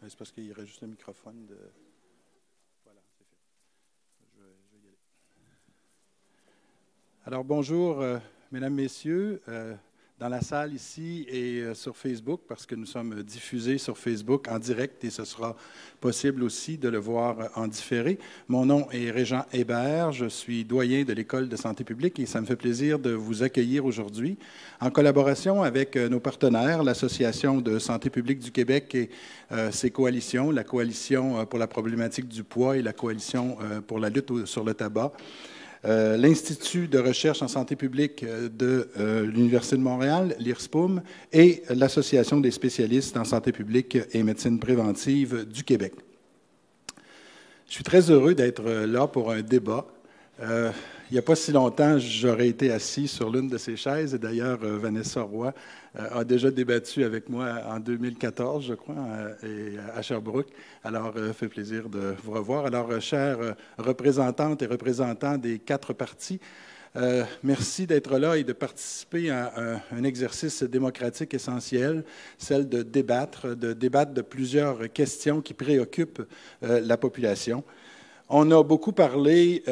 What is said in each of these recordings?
C'est parce qu'il y aurait juste le microphone de. Voilà, c'est fait. Je vais, je vais, y aller. Alors, bonjour, euh, mesdames, messieurs. Euh, dans la salle ici et euh, sur Facebook, parce que nous sommes diffusés sur Facebook en direct et ce sera possible aussi de le voir en différé. Mon nom est Régent Hébert, je suis doyen de l'École de santé publique et ça me fait plaisir de vous accueillir aujourd'hui en collaboration avec euh, nos partenaires, l'Association de santé publique du Québec et euh, ses coalitions, la Coalition pour la problématique du poids et la Coalition pour la lutte sur le tabac. Euh, l'Institut de recherche en santé publique euh, de euh, l'Université de Montréal, l'IRSPUM, et l'Association des spécialistes en santé publique et médecine préventive du Québec. Je suis très heureux d'être là pour un débat il n'y a pas si longtemps, j'aurais été assis sur l'une de ces chaises. Et d'ailleurs, euh, Vanessa Roy euh, a déjà débattu avec moi en 2014, je crois, euh, à Sherbrooke. Alors, fait plaisir de vous revoir. Alors, chères représentantes et représentants des quatre partis, merci d'être là et de participer à un, exercice démocratique essentiel, celle de débattre, de débattre de plusieurs questions qui préoccupent la population. On a beaucoup parlé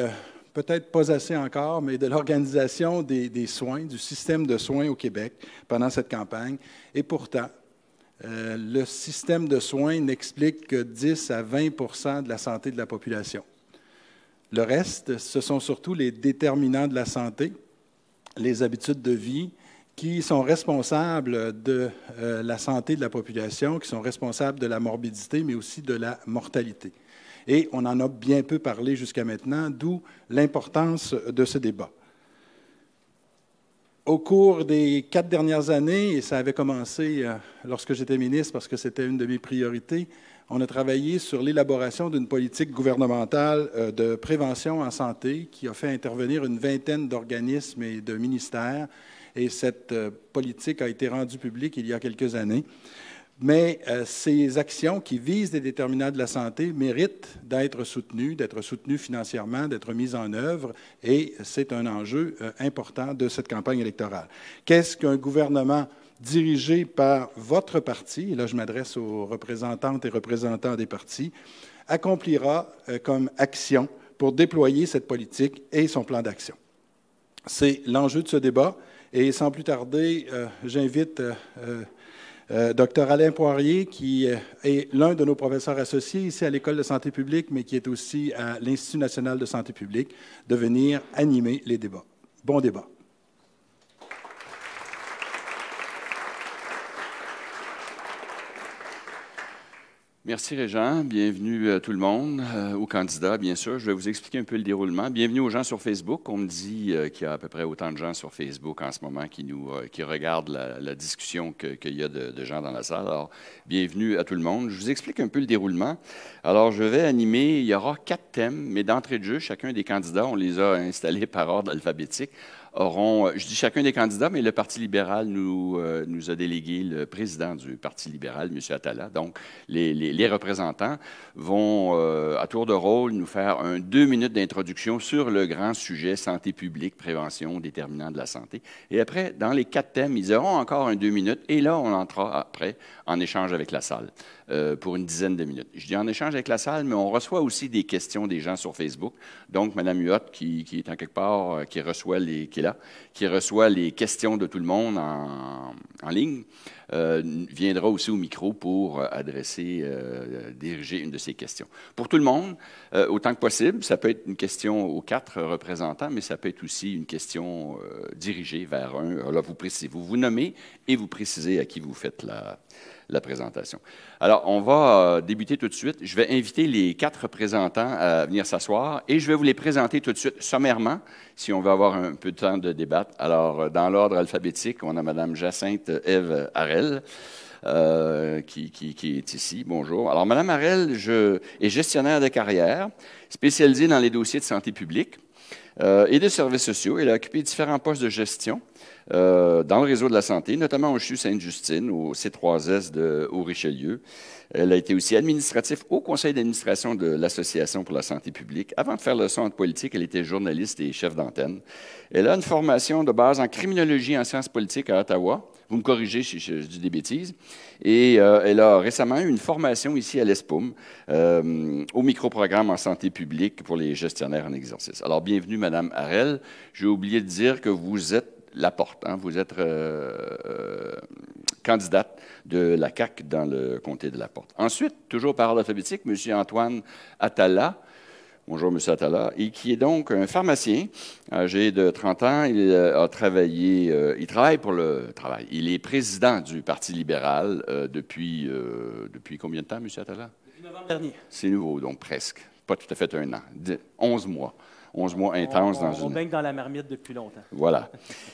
peut-être pas assez encore, mais de l'organisation des, soins, du système de soins au Québec pendant cette campagne. Et pourtant, euh, le système de soins n'explique que 10 à 20 de la santé de la population. Le reste, ce sont surtout les déterminants de la santé, les habitudes de vie qui sont responsables de euh, la santé de la population, qui sont responsables de la morbidité, mais aussi de la mortalité. Et on en a bien peu parlé jusqu'à maintenant, d'où l'importance de ce débat. Au cours des quatre dernières années, et ça avait commencé euh, lorsque j'étais ministre parce que c'était une de mes priorités, on a travaillé sur l'élaboration d'une politique gouvernementale euh, de prévention en santé qui a fait intervenir une vingtaine d'organismes et de ministères. Et cette euh, politique a été rendue publique il y a quelques années. Mais euh, ces actions qui visent des déterminants de la santé méritent d'être soutenues, d'être soutenues financièrement, d'être mises en œuvre, et c'est un enjeu euh, important de cette campagne électorale. Qu'est-ce qu'un gouvernement dirigé par votre parti, et là je m'adresse aux représentantes et représentants des partis, accomplira euh, comme action pour déployer cette politique et son plan d'action? C'est l'enjeu de ce débat, et sans plus tarder, j'invite... Euh, docteur Alain Poirier, qui euh, est l'un de nos professeurs associés ici à l'École de santé publique, mais qui est aussi à l'Institut national de santé publique, de venir animer les débats. Bon débat. Merci Régent, bienvenue à euh, tout le monde, euh, aux candidats bien sûr. Je vais vous expliquer un peu le déroulement. Bienvenue aux gens sur Facebook. On me dit euh, qu'il y a à peu près autant de gens sur Facebook en ce moment qui, nous, qui regardent la, discussion qu'il y a de, gens dans la salle. Alors, bienvenue à tout le monde. Je vous explique un peu le déroulement. Alors, je vais animer, il y aura quatre thèmes, mais d'entrée de jeu, chacun des candidats, on les a installés par ordre alphabétique auront, je dis chacun des candidats, mais le Parti libéral euh, nous, a délégué le président du Parti libéral, M. Attala. Donc, les, représentants vont, euh, à tour de rôle, nous faire un deux minutes d'introduction sur le grand sujet santé publique, prévention, déterminant de la santé. Et après, dans les quatre thèmes, ils auront encore un deux minutes, et là, on entrera après en échange avec la salle. Euh, pour une dizaine de minutes. Je dis en échange avec la salle, mais on reçoit aussi des questions des gens sur Facebook. Donc, Mme Huot, qui, est en quelque part, euh, qui reçoit les, qui est là, qui reçoit les questions de tout le monde en, ligne, euh, viendra aussi au micro pour adresser, diriger une de ces questions. Pour tout le monde, autant que possible, ça peut être une question aux quatre représentants, mais ça peut être aussi une question dirigée vers un. Alors, vous précisez, vous vous nommez et vous précisez à qui vous faites la, la présentation. Alors, on va euh, débuter tout de suite. Je vais inviter les quatre représentants à venir s'asseoir et je vais vous les présenter tout de suite sommairement, si on veut avoir un peu de temps de débattre. Alors, euh, dans l'ordre alphabétique, on a Mme Jacinthe Eve Harel. Euh, qui, est ici. Bonjour. Alors, Mme Harel je, est gestionnaire de carrière, spécialisée dans les dossiers de santé publique et des services sociaux. Elle a occupé différents postes de gestion euh, dans le réseau de la santé, notamment au CHU Sainte-Justine, au C3S de Haut-Richelieu. Elle a été aussi administrative au conseil d'administration de l'Association pour la santé publique. Avant de faire le centre politique, elle était journaliste et chef d'antenne. Elle a une formation de base en criminologie et en sciences politiques à Ottawa. Vous me corrigez si je, dis des bêtises. Et euh, elle a récemment eu une formation ici à l'ESPUM au euh, au microprogramme en santé publique pour les gestionnaires en exercice. Alors, bienvenue, Madame Harel. J'ai oublié de dire que vous êtes la porte. Hein. vous êtes euh, euh, candidate de la CAQ dans le comté de la porte. Ensuite, toujours par ordre alphabétique, M. Antoine Attala. Bonjour, M. Attala, et qui est donc un pharmacien âgé de 30 ans. Il euh, a travaillé, il travaille pour le travail. Il est président du Parti libéral depuis, depuis combien de temps, M. Attala? Depuis novembre dernier. C'est nouveau, donc presque. Pas tout à fait un an. 11 mois. 11 mois intenses dans une... dans la marmite depuis longtemps. Voilà.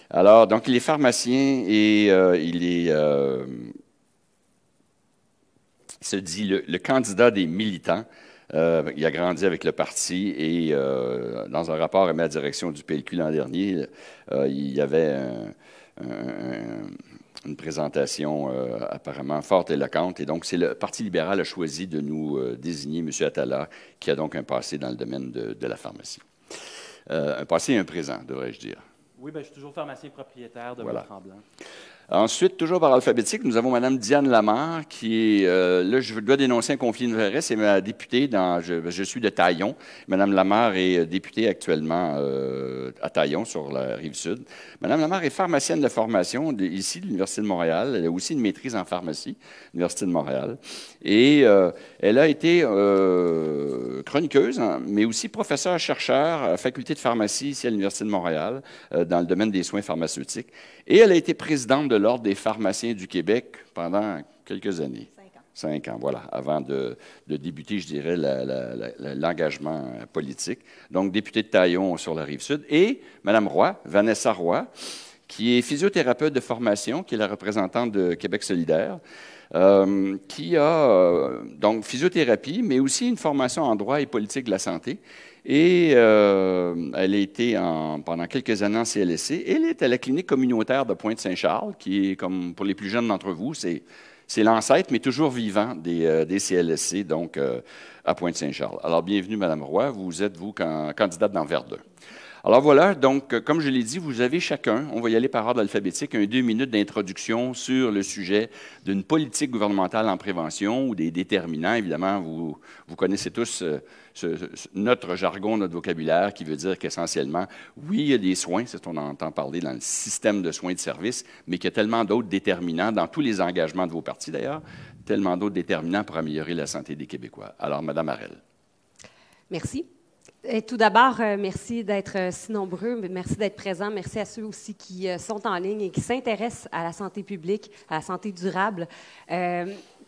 Alors, donc, il est pharmacien et euh, il est... Euh, se dit le, candidat des militants. Euh, il a grandi avec le parti et dans un rapport à ma direction du PLQ l'an dernier, il y avait une présentation apparemment forte et éloquente. Et donc, c'est le Parti libéral a choisi de nous désigner M. Attala, qui a donc un passé dans le domaine de la pharmacie. Euh, un passé et un présent, devrais-je dire. Oui, ben, je suis toujours pharmacien propriétaire de votre Tremblant. Ensuite, toujours par alphabétique, nous avons Mme Diane Lamar, qui est, euh, là, je dois dénoncer un conflit d'intérêts, c'est ma députée, dans, je, suis de Taillon. Mme Lamar est euh, députée actuellement euh, à Taillon, sur la rive sud. Mme Lamar est pharmacienne de formation ici de l'Université de Montréal. Elle a aussi une maîtrise en pharmacie, l'Université de Montréal. Et euh, elle a été euh, chroniqueuse, hein, mais aussi professeure-chercheur à la faculté de pharmacie ici à l'Université de Montréal, euh, dans le domaine des soins pharmaceutiques. Et elle a été présidente de l'Ordre des pharmaciens du Québec pendant quelques années. Cinq ans. Cinq ans, voilà, avant de, débuter, je dirais, l'engagement euh, politique. Donc, députée de Taillon sur la rive sud. Et Mme Roy, Vanessa Roy, qui est physiothérapeute de formation, qui est la représentante de Québec solidaire, euh, qui a euh, donc physiothérapie, mais aussi une formation en droit et politique de la santé, et euh, elle a été pendant quelques années en CLSC. Elle est à la clinique communautaire de Pointe-Saint-Charles, qui est, comme pour les plus jeunes d'entre vous, c'est, l'ancêtre, mais toujours vivant des, CLSC, euh, donc euh, à Pointe-Saint-Charles. Alors, bienvenue, Madame Roy. Vous êtes, vous, candidate dans Verdun. Alors voilà, donc, euh, comme je l'ai dit, vous avez chacun, on va y aller par ordre alphabétique, un deux minutes d'introduction sur le sujet d'une politique gouvernementale en prévention ou des déterminants. Évidemment, vous, vous connaissez tous euh, notre jargon, notre vocabulaire, qui veut dire qu'essentiellement, oui, il y a des soins, c'est ce qu'on entend parler dans le système de soins et de services, mais qu'il y a tellement d'autres déterminants dans tous les engagements de vos partis d'ailleurs, tellement d'autres déterminants pour améliorer la santé des Québécois. Alors, Madame Arel. Merci tout d'abord, euh, merci d'être euh, si nombreux, merci d'être présents, merci à ceux aussi qui euh, sont en ligne et qui s'intéressent à la santé publique, à la santé durable.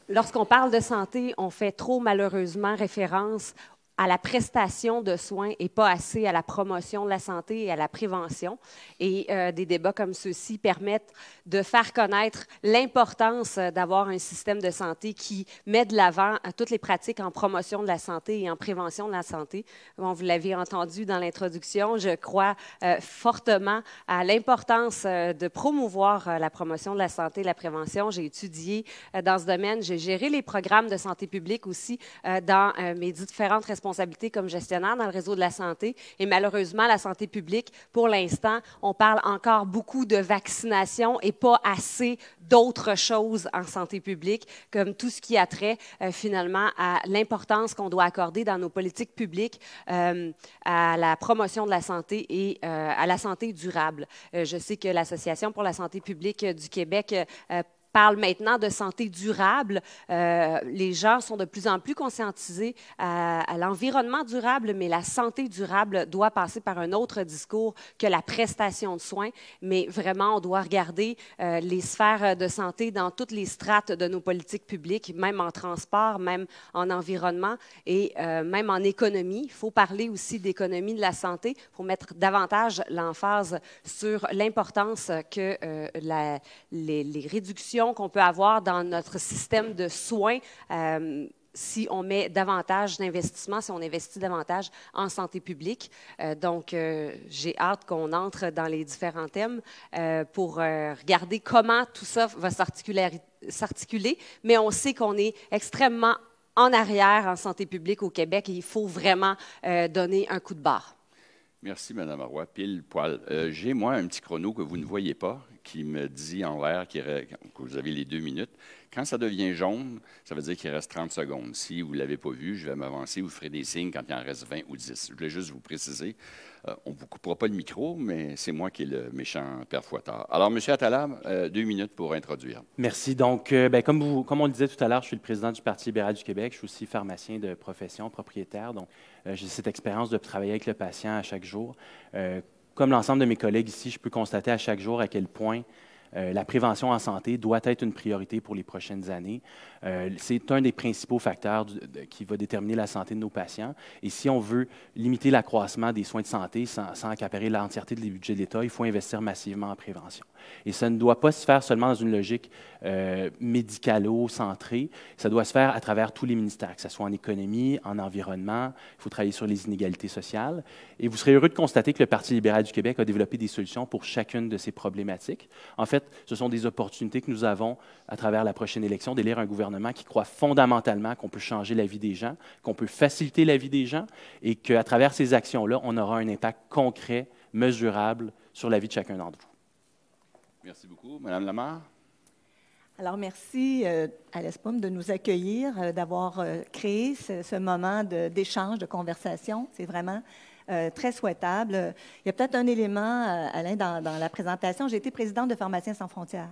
Lorsqu'on parle de santé, on fait trop malheureusement référence à la prestation de soins et pas assez à la promotion de la santé et à la prévention. Et euh, des débats comme ceux-ci permettent de faire connaître l'importance euh, d'avoir un système de santé qui met de l'avant euh, toutes les pratiques en promotion de la santé et en prévention de la santé. vous l'avez entendu dans l'introduction, je crois fortement à l'importance de promouvoir la promotion de la santé et la prévention. J'ai étudié dans ce domaine, j'ai géré les programmes de santé publique aussi dans mes différentes responsabilités responsabilité comme gestionnaire dans le réseau de la santé. Et malheureusement, la santé publique, pour l'instant, on parle encore beaucoup de vaccination et pas assez d'autres choses en santé publique, comme tout ce qui a trait euh, finalement à l'importance qu'on doit accorder dans nos politiques publiques euh, à la promotion de la santé et euh, à la santé durable. je sais que l'Association pour la santé publique du Québec parle maintenant de santé durable. Euh, les gens sont de plus en plus conscientisés euh, à, l'environnement durable, mais la santé durable doit passer par un autre discours que la prestation de soins. Mais vraiment, on doit regarder euh, les sphères de santé dans toutes les strates de nos politiques publiques, même en transport, même en environnement et même en économie. Il faut parler aussi d'économie de la santé. pour mettre davantage l'emphase sur l'importance que les réductions qu'on peut avoir dans notre système de soins euh, si on met davantage d'investissement, si on investit davantage en santé publique. Euh, donc, euh, j'ai hâte qu'on entre dans les différents thèmes pour regarder comment tout ça va s'articuler. Mais on sait qu'on est extrêmement en arrière en santé publique au Québec et il faut vraiment donner un coup de barre. Merci, Mme Arroy. Pile poil. Euh, j'ai, moi, un petit chrono que vous ne voyez pas qui me dit en l'air que vous avez les deux minutes. Quand ça devient jaune, ça veut dire qu'il reste 30 secondes. Si vous ne l'avez pas vu, je vais m'avancer, vous ferez des signes quand il en reste 20 ou 10. Je voulais juste vous préciser, euh, on ne vous coupera pas le micro, mais c'est moi qui est le méchant père tard. Alors, M. Attalab, euh, deux minutes pour introduire. Merci. Donc, euh, ben, comme, comme on le disait tout à l'heure, je suis le président du Parti libéral du Québec. Je suis aussi pharmacien de profession, propriétaire. Donc, j'ai cette expérience de travailler avec le patient à chaque jour comme l'ensemble de mes collègues ici, je peux constater à chaque jour à quel point euh, la prévention en santé doit être une priorité pour les prochaines années. Euh, c'est un des principaux facteurs qui va déterminer la santé de nos patients. Et si on veut limiter l'accroissement des soins de santé sans, accaparer l'entièreté des budgets de l'État, il faut investir massivement en prévention. Et ça ne doit pas se faire seulement dans une logique euh, médicalo-centrée, ça doit se faire à travers tous les ministères, que ce soit en économie, en environnement, il faut travailler sur les inégalités sociales. Et vous serez heureux de constater que le Parti libéral du Québec a développé des solutions pour chacune de ces problématiques. En fait, ce sont des opportunités que nous avons à travers la prochaine élection d'élire un gouvernement qui croit fondamentalement qu'on peut changer la vie des gens, qu'on peut faciliter la vie des gens et qu'à travers ces actions-là, on aura un impact concret, mesurable sur la vie de chacun d'entre vous. Merci beaucoup. Madame Lamar. Alors, merci euh, à l'ESPOM de nous accueillir, euh, d'avoir euh, créé ce, moment d'échange, de, conversation. C'est vraiment euh, très souhaitable. Il y a peut-être un élément, euh, Alain, dans, la présentation. J'ai été présidente de Pharmaciens sans frontières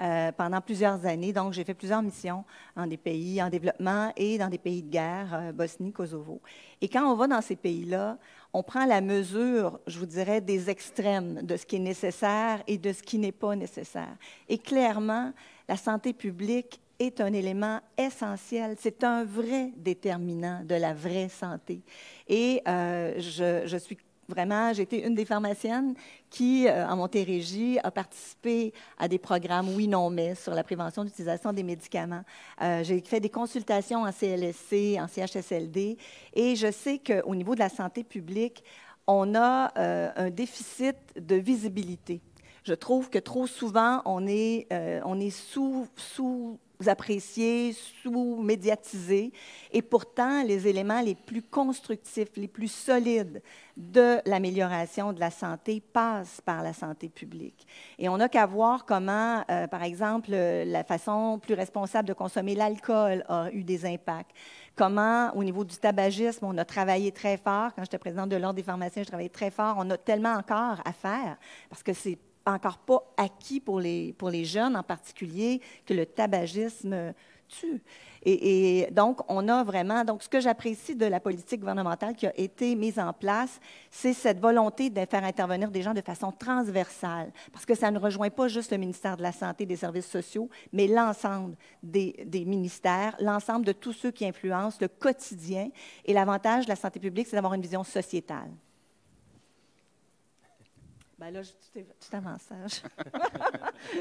euh, pendant plusieurs années. Donc, j'ai fait plusieurs missions dans des pays en développement et dans des pays de guerre, Bosnie, Kosovo. Et quand on va dans ces pays-là, on prend la mesure, je vous dirais, des extrêmes, de ce qui est nécessaire et de ce qui n'est pas nécessaire. Et clairement, la santé publique est un élément essentiel. C'est un vrai déterminant de la vraie santé. Et euh, je, je suis vraiment, j'étais une des pharmaciennes qui, euh, en Montérégie, a participé à des programmes oui, non, mais sur la prévention d'utilisation des médicaments. Euh, j'ai fait des consultations en CLSC, en CHSLD, et je sais qu'au niveau de la santé publique, on a un déficit de visibilité. Je trouve que trop souvent, on est, on est sous, sous appréciez, sous-médiatisés. Et pourtant, les éléments les plus constructifs, les plus solides de l'amélioration de la santé passent par la santé publique. Et on n'a qu'à voir comment, euh, par exemple, euh, la façon plus responsable de consommer l'alcool a eu des impacts. Comment, au niveau du tabagisme, on a travaillé très fort. Quand j'étais présidente de l'Ordre des pharmaciens, je travaillais très fort. On a tellement encore à faire parce que c'est encore pas acquis pour les, jeunes en particulier, que le tabagisme tue. Et, donc, on a vraiment, donc ce que j'apprécie de la politique gouvernementale qui a été mise en place, c'est cette volonté de faire intervenir des gens de façon transversale, parce que ça ne rejoint pas juste le ministère de la Santé et des Services sociaux, mais l'ensemble des ministères, l'ensemble de tous ceux qui influencent le quotidien. Et l'avantage de la santé publique, c'est d'avoir une vision sociétale. Bien là, tout, tout un merci,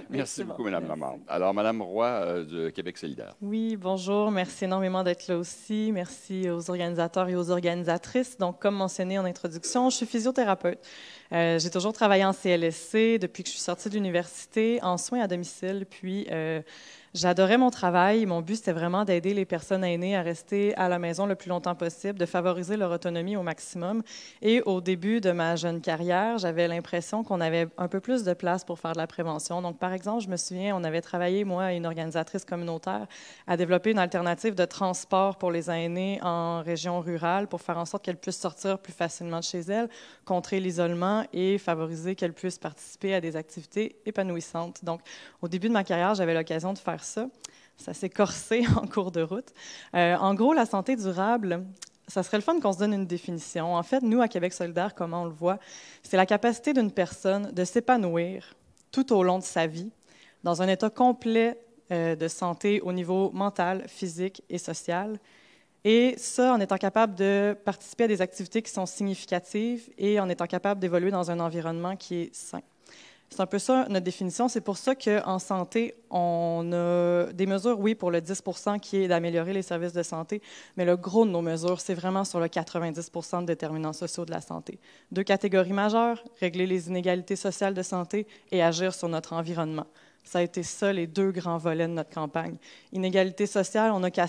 merci beaucoup, Mme Madame Alors, Madame Roy du euh, de Québec solidaire. Oui, bonjour. Merci énormément d'être là aussi. Merci aux organisateurs et aux organisatrices. Donc, comme mentionné en introduction, je suis physiothérapeute. Euh, j'ai toujours travaillé en CLSC depuis que je suis sortie de l'université, en soins à domicile, puis euh, J'adorais mon travail. Mon but, c'était vraiment d'aider les personnes aînées à rester à la maison le plus longtemps possible, de favoriser leur autonomie au maximum. Et au début de ma jeune carrière, j'avais l'impression qu'on avait un peu plus de place pour faire de la prévention. Donc, par exemple, je me souviens, on avait travaillé, moi et une organisatrice communautaire, à développer une alternative de transport pour les aînés en région rurale pour faire en sorte qu'elles puissent sortir plus facilement de chez elles, contrer l'isolement et favoriser qu'elles puissent participer à des activités épanouissantes. Donc, au début de ma carrière, j'avais l'occasion de faire ça. Ça s'est corsé en cours de route. Euh, en gros, la santé durable, ça serait le fun qu'on se donne une définition. En fait, nous, à Québec solidaire, comment on le voit, c'est la capacité d'une personne de s'épanouir tout au long de sa vie dans un état complet euh, de santé au niveau mental, physique et social. Et ça, en étant capable de participer à des activités qui sont significatives et en étant capable d'évoluer dans un environnement qui est sain. C'est un peu ça notre définition. C'est pour ça qu'en santé, on a des mesures, oui, pour le 10 qui est d'améliorer les services de santé, mais le gros de nos mesures, c'est vraiment sur le 90 de déterminants sociaux de la santé. Deux catégories majeures, régler les inégalités sociales de santé et agir sur notre environnement. Ça a été ça les deux grands volets de notre campagne. Inégalité sociale, on n'a qu'à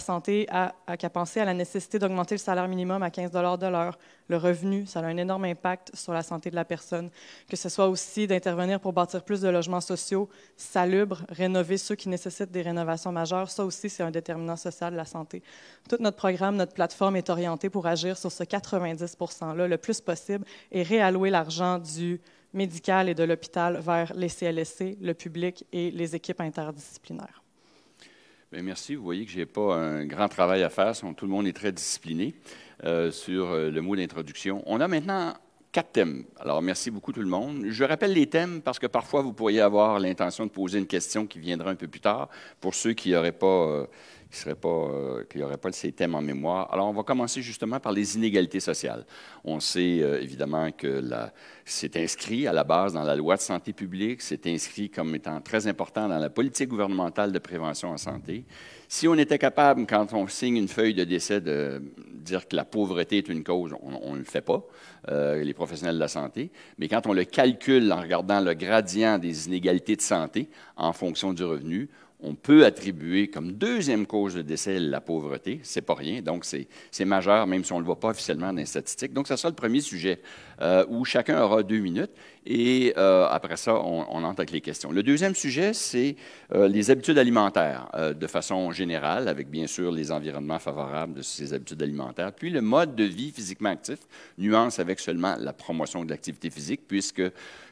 penser à la nécessité d'augmenter le salaire minimum à 15 de l'heure. Le revenu, ça a un énorme impact sur la santé de la personne. Que ce soit aussi d'intervenir pour bâtir plus de logements sociaux salubres, rénover ceux qui nécessitent des rénovations majeures, ça aussi c'est un déterminant social de la santé. Tout notre programme, notre plateforme est orientée pour agir sur ce 90 %-là le plus possible et réallouer l'argent du médical et de l'hôpital vers les CLSC, le public et les équipes interdisciplinaires. merci. Vous voyez que je n'ai pas un grand travail à faire. Tout le monde est très discipliné euh, sur euh, le mot d'introduction. On a maintenant quatre thèmes. Alors, merci beaucoup tout le monde. Je rappelle les thèmes parce que parfois, vous pourriez avoir l'intention de poser une question qui viendra un peu plus tard pour ceux qui n'auraient pas, euh, seraient pas, euh, qui pas ces thèmes en mémoire. Alors, on va commencer justement par les inégalités sociales. On sait euh, évidemment que c'est inscrit à la base dans la loi de santé publique, c'est inscrit comme étant très important dans la politique gouvernementale de prévention en santé. Si on était capable, quand on signe une feuille de décès, de dire que la pauvreté est une cause, on ne le fait pas, euh, les professionnels de la santé, mais quand on le calcule en regardant le gradient des inégalités de santé en fonction du revenu, on peut attribuer comme deuxième cause de décès la pauvreté. C'est pas rien, donc c'est majeur, même si on ne le voit pas officiellement dans les statistiques. Donc, ça sera le premier sujet euh, où chacun aura deux minutes et euh, après ça, on, on, entre avec les questions. Le deuxième sujet, c'est euh, les habitudes alimentaires de façon générale, avec bien sûr les environnements favorables de ces habitudes alimentaires, puis le mode de vie physiquement actif, nuance avec seulement la promotion de l'activité physique, puisque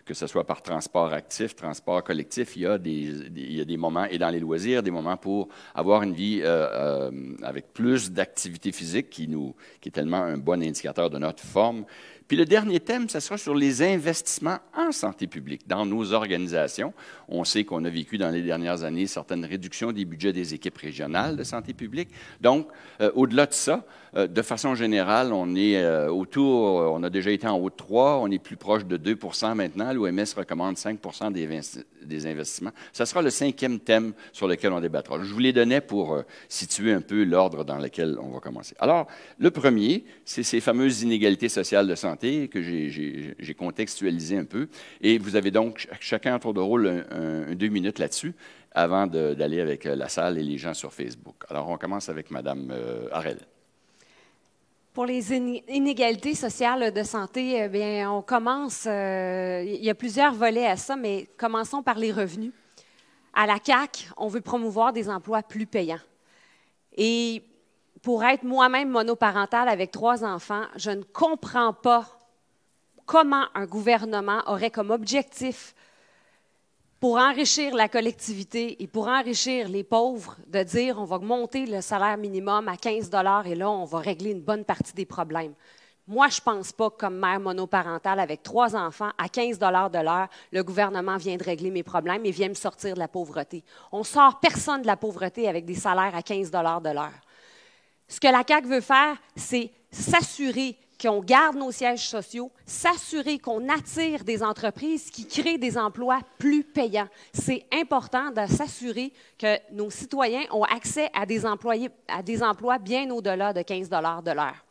que ce soit par transport actif, transport collectif, il y a des, moments, et dans les loisirs, des moments pour avoir une vie euh, euh, avec plus d'activité physique qui, nous, qui est tellement un bon indicateur de notre forme puis le dernier thème, ce sera sur les investissements en santé publique dans nos organisations. On sait qu'on a vécu dans les dernières années certaines réductions des budgets des équipes régionales de santé publique. Donc, euh, au-delà de ça, euh, de façon générale, on est euh, autour, on a déjà été en haut de 3, on est plus proche de 2 maintenant. L'OMS recommande 5 des des investissements. Ce sera le cinquième thème sur lequel on débattra. Je vous les donnais pour euh, situer un peu l'ordre dans lequel on va commencer. Alors, le premier, c'est ces fameuses inégalités sociales de santé que j'ai contextualisé un peu. Et vous avez donc chacun autour de rôle un, deux minutes là-dessus avant d'aller avec euh, la salle et les gens sur Facebook. Alors, on commence avec Mme euh, Harel. Pour les inégalités sociales de santé, eh bien, on commence, euh, il y a plusieurs volets à ça, mais commençons par les revenus. À la CAC, on veut promouvoir des emplois plus payants. Et pour être moi-même monoparentale avec trois enfants, je ne comprends pas comment un gouvernement aurait comme objectif pour enrichir la collectivité et pour enrichir les pauvres, de dire on va monter le salaire minimum à 15 et là, on va régler une bonne partie des problèmes. Moi, je ne pense pas comme mère monoparentale avec trois enfants, à 15 de l'heure, le gouvernement vient de régler mes problèmes et vient me sortir de la pauvreté. On ne sort personne de la pauvreté avec des salaires à 15 de l'heure. Ce que la CAQ veut faire, c'est s'assurer qu'on garde nos sièges sociaux, s'assurer qu'on attire des entreprises qui créent des emplois plus payants. C'est important de s'assurer que nos citoyens ont accès à des, emplois bien au-delà de 15 de l'heure.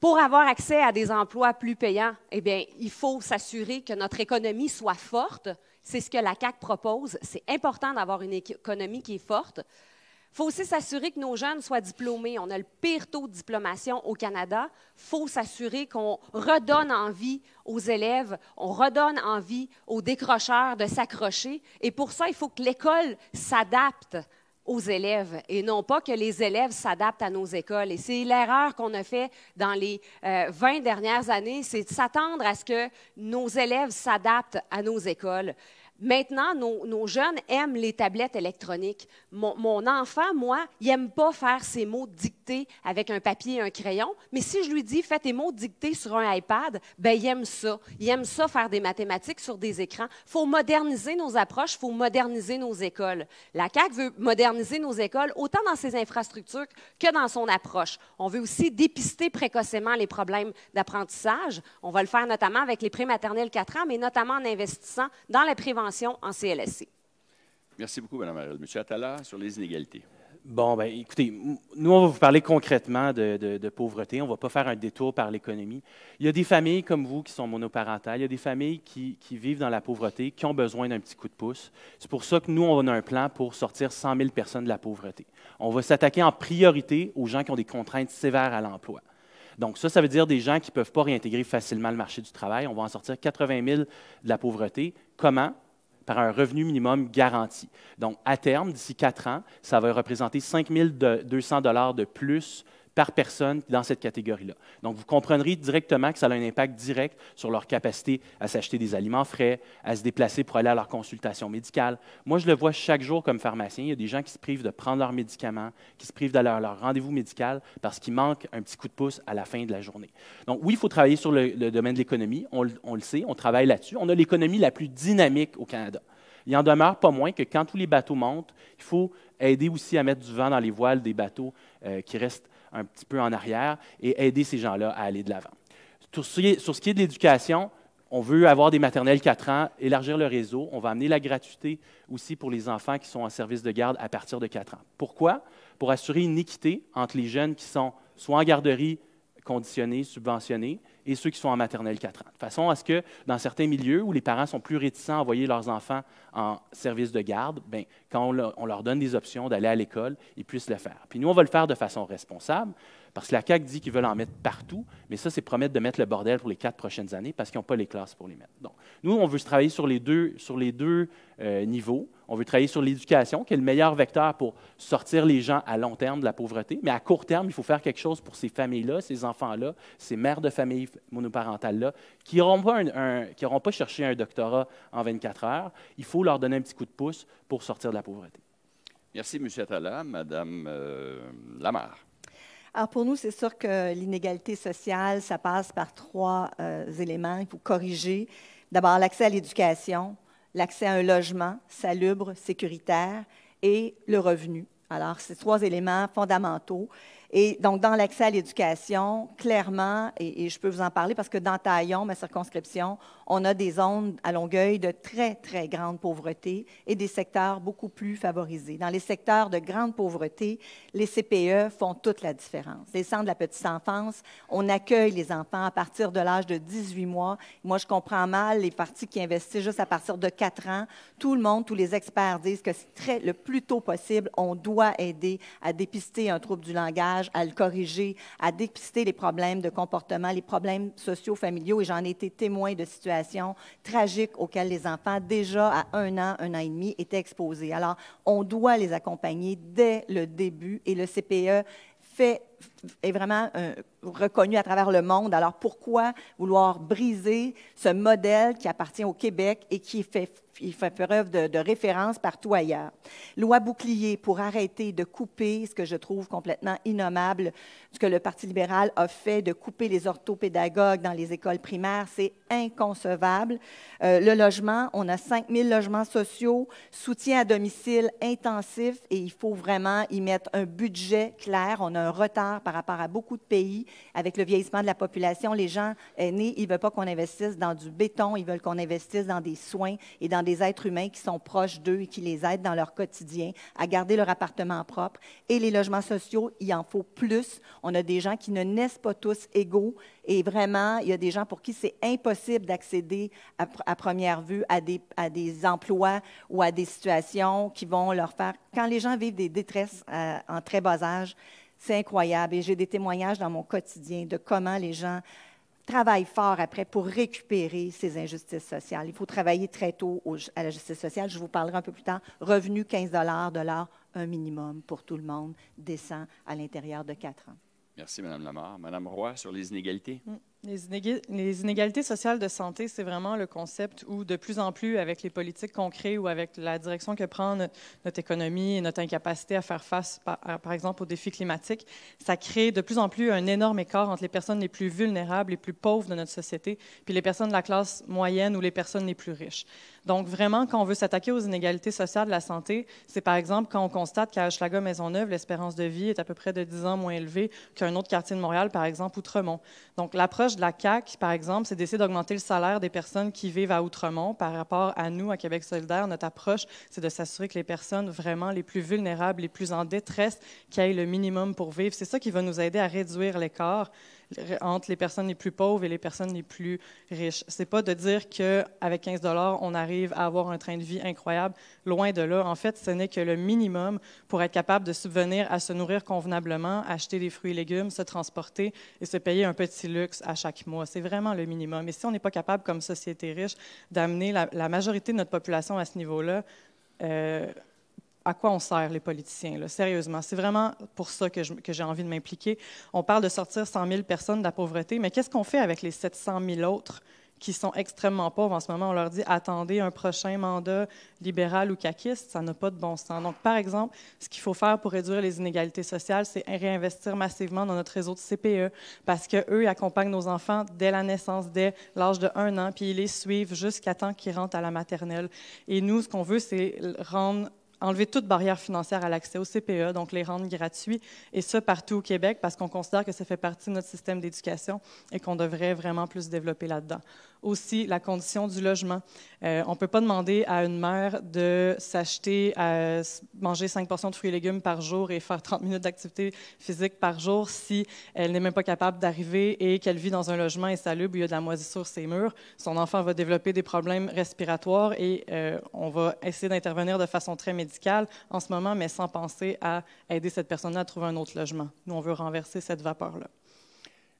Pour avoir accès à des emplois plus payants, eh il faut s'assurer que notre économie soit forte. C'est ce que la CAC propose. C'est important d'avoir une économie qui est forte faut aussi s'assurer que nos jeunes soient diplômés. On a le pire taux de diplomation au Canada. faut s'assurer qu'on redonne envie aux élèves, on redonne envie aux décrocheurs de s'accrocher. Et pour ça, il faut que l'école s'adapte aux élèves et non pas que les élèves s'adaptent à nos écoles. Et c'est l'erreur qu'on a fait dans les 20 euh, dernières années, c'est de s'attendre à ce que nos élèves s'adaptent à nos écoles. Maintenant, nos, jeunes aiment les tablettes électroniques. Mon, enfant, moi, il n'aime pas faire ses mots dictés avec un papier et un crayon, mais si je lui dis fais tes mots dictés sur un iPad, ben, il aime ça. Il aime ça faire des mathématiques sur des écrans. Il faut moderniser nos approches, il faut moderniser nos écoles. La CAQ veut moderniser nos écoles autant dans ses infrastructures que dans son approche. On veut aussi dépister précocement les problèmes d'apprentissage. On va le faire notamment avec les prématernelles 4 ans, mais notamment en investissant dans la prévention en CLSC. Merci beaucoup, Mme Harel. M. Attala, sur les inégalités. Bon, ben, écoutez, nous, on va vous parler concrètement de, pauvreté. On ne va pas faire un détour par l'économie. Il y a des familles comme vous qui sont monoparentales. Il y a des familles qui, qui vivent dans la pauvreté, qui ont besoin d'un petit coup de pouce. C'est pour ça que nous, on a un plan pour sortir 100 000 personnes de la pauvreté. On va s'attaquer en priorité aux gens qui ont des contraintes sévères à l'emploi. Donc ça, ça veut dire des gens qui ne peuvent pas réintégrer facilement le marché du travail. On va en sortir 80 000 de la pauvreté. Comment? par un revenu minimum garanti. Donc, à terme, d'ici quatre ans, ça va représenter 5 200 de plus par personne dans cette catégorie-là. Donc, vous comprendrez directement que ça a un impact direct sur leur capacité à s'acheter des aliments frais, à se déplacer pour aller à leur consultation médicale. Moi, je le vois chaque jour comme pharmacien. Il y a des gens qui se privent de prendre leurs médicaments, qui se privent d'aller à leur rendez-vous médical parce qu'il manque un petit coup de pouce à la fin de la journée. Donc, oui, il faut travailler sur le, domaine de l'économie. On, le sait, on travaille là-dessus. On a l'économie la plus dynamique au Canada. Il en demeure pas moins que quand tous les bateaux montent, il faut aider aussi à mettre du vent dans les voiles des bateaux euh, qui restent un petit peu en arrière et aider ces gens-là à aller de l'avant. Sur ce qui est de l'éducation, on veut avoir des maternelles 4 ans, élargir le réseau. On va amener la gratuité aussi pour les enfants qui sont en service de garde à partir de 4 ans. Pourquoi? Pour assurer une équité entre les jeunes qui sont soit en garderie conditionnée, subventionnée, et ceux qui sont en maternelle 4 ans, de façon à ce que dans certains milieux où les parents sont plus réticents à envoyer leurs enfants en service de garde, ben, quand on leur, on leur donne des options d'aller à l'école, ils puissent le faire. Puis nous, on va le faire de façon responsable, parce que la CAQ dit qu'ils veulent en mettre partout, mais ça, c'est promettre de mettre le bordel pour les quatre prochaines années parce qu'ils n'ont pas les classes pour les mettre. Donc, nous, on veut travailler sur les deux, sur les deux euh, niveaux. On veut travailler sur l'éducation, qui est le meilleur vecteur pour sortir les gens à long terme de la pauvreté. Mais à court terme, il faut faire quelque chose pour ces familles-là, ces enfants-là, ces mères de famille monoparentales-là, qui n'auront pas, cherché un doctorat en 24 heures. Il faut leur donner un petit coup de pouce pour sortir de la pauvreté. Merci, M. Attala. Madame euh, alors pour nous, c'est sûr que l'inégalité sociale, ça passe par trois euh, éléments Il faut corriger. D'abord, l'accès à l'éducation, l'accès à un logement salubre, sécuritaire et le revenu. Alors, ces trois éléments fondamentaux. Et donc, dans l'accès à l'éducation, clairement, et, je peux vous en parler parce que dans Taillon, ma circonscription, on a des zones à Longueuil de très, très grande pauvreté et des secteurs beaucoup plus favorisés. Dans les secteurs de grande pauvreté, les CPE font toute la différence. Les centres de la petite enfance, on accueille les enfants à partir de l'âge de 18 mois. Moi, je comprends mal les parties qui investissent juste à partir de 4 ans. Tout le monde, tous les experts disent que le plus tôt possible, on doit aider à dépister un trouble du langage à le corriger, à dépister les problèmes de comportement, les problèmes sociaux, familiaux. Et j'en ai été témoin de situations tragiques auxquelles les enfants, déjà à un an, un an et demi, étaient exposés. Alors, on doit les accompagner dès le début et le CPE fait est vraiment euh, reconnu à travers le monde. Alors pourquoi vouloir briser ce modèle qui appartient au Québec et qui fait il fait preuve de, de référence partout ailleurs. Loi bouclier pour arrêter de couper, ce que je trouve complètement innommable, ce que le Parti libéral a fait de couper les orthopédagogues dans les écoles primaires, c'est inconcevable. Euh, le logement, on a 5 000 logements sociaux, soutien à domicile intensif et il faut vraiment y mettre un budget clair. On a un retard par rapport à beaucoup de pays. Avec le vieillissement de la population, les gens aînés, ils ne veulent pas qu'on investisse dans du béton, ils veulent qu'on investisse dans des soins et dans des les êtres humains qui sont proches d'eux et qui les aident dans leur quotidien à garder leur appartement propre. Et les logements sociaux, il en faut plus. On a des gens qui ne naissent pas tous égaux et vraiment, il y a des gens pour qui c'est impossible d'accéder à, première vue à des, à des emplois ou à des situations qui vont leur faire... Quand les gens vivent des détresses euh, en très bas âge, c'est incroyable. Et j'ai des témoignages dans mon quotidien de comment les gens travaille fort après pour récupérer ces injustices sociales. Il faut travailler très tôt à la justice sociale. Je vous parlerai un peu plus tard. Revenu 15 de un minimum pour tout le monde, descend à l'intérieur de 4 ans. Merci, Mme Lamar. madame Roy, sur les inégalités. Mm. Les inégalités sociales de santé, c'est vraiment le concept où, de plus en plus, avec les politiques qu'on crée ou avec la direction que prend notre économie et notre incapacité à faire face, par exemple, aux défis climatiques, ça crée de plus en plus un énorme écart entre les personnes les plus vulnérables, les plus pauvres de notre société, puis les personnes de la classe moyenne ou les personnes les plus riches. Donc, vraiment, quand on veut s'attaquer aux inégalités sociales de la santé, c'est par exemple quand on constate qu'à Hochelaga-Maisonneuve, l'espérance de vie est à peu près de 10 ans moins élevée qu'un autre quartier de Montréal, par exemple, Outremont. Donc, la preuve de la CAQ, par exemple, c'est d'essayer d'augmenter le salaire des personnes qui vivent à Outremont par rapport à nous, à Québec solidaire. Notre approche, c'est de s'assurer que les personnes vraiment les plus vulnérables, les plus en détresse, qui aient le minimum pour vivre. C'est ça qui va nous aider à réduire l'écart entre les personnes les plus pauvres et les personnes les plus riches. Ce n'est pas de dire qu'avec 15 dollars, on arrive à avoir un train de vie incroyable. Loin de là. En fait, ce n'est que le minimum pour être capable de subvenir à se nourrir convenablement, acheter des fruits et légumes, se transporter et se payer un petit luxe à chaque mois. C'est vraiment le minimum. Et si on n'est pas capable, comme société riche, d'amener la, majorité de notre population à ce niveau-là, euh, à quoi on sert les politiciens, sérieusement. C'est vraiment pour ça que, j'ai envie de m'impliquer. On parle de sortir 100 000 personnes de la pauvreté, mais qu'est-ce qu'on fait avec les 700 000 autres qui sont extrêmement pauvres en ce moment? On leur dit attendez un prochain mandat libéral ou caquiste, ça n'a pas de bon sens. Donc, par exemple, ce qu'il faut faire pour réduire les inégalités sociales, c'est réinvestir massivement dans notre réseau de CPE parce qu'eux accompagnent nos enfants dès la naissance, dès l'âge de un an, puis ils les suivent jusqu'à temps qu'ils rentrent à la maternelle. Et nous, ce qu'on veut, c'est rendre enlever toute barrière financière à l'accès au CPE, donc les rendre gratuits, et ce partout au Québec, parce qu'on considère que ça fait partie de notre système d'éducation et qu'on devrait vraiment plus développer là-dedans aussi la condition du logement. Euh, on ne peut pas demander à une mère de s'acheter, à euh, manger 5 portions de fruits et légumes par jour et faire 30 minutes d'activité physique par jour si elle n'est même pas capable d'arriver et qu'elle vit dans un logement insalubre où il y a de la moisissure sur ses murs. Son enfant va développer des problèmes respiratoires et euh, on va essayer d'intervenir de façon très médicale en ce moment, mais sans penser à aider cette personne-là à trouver un autre logement. Nous, on veut renverser cette vapeur-là.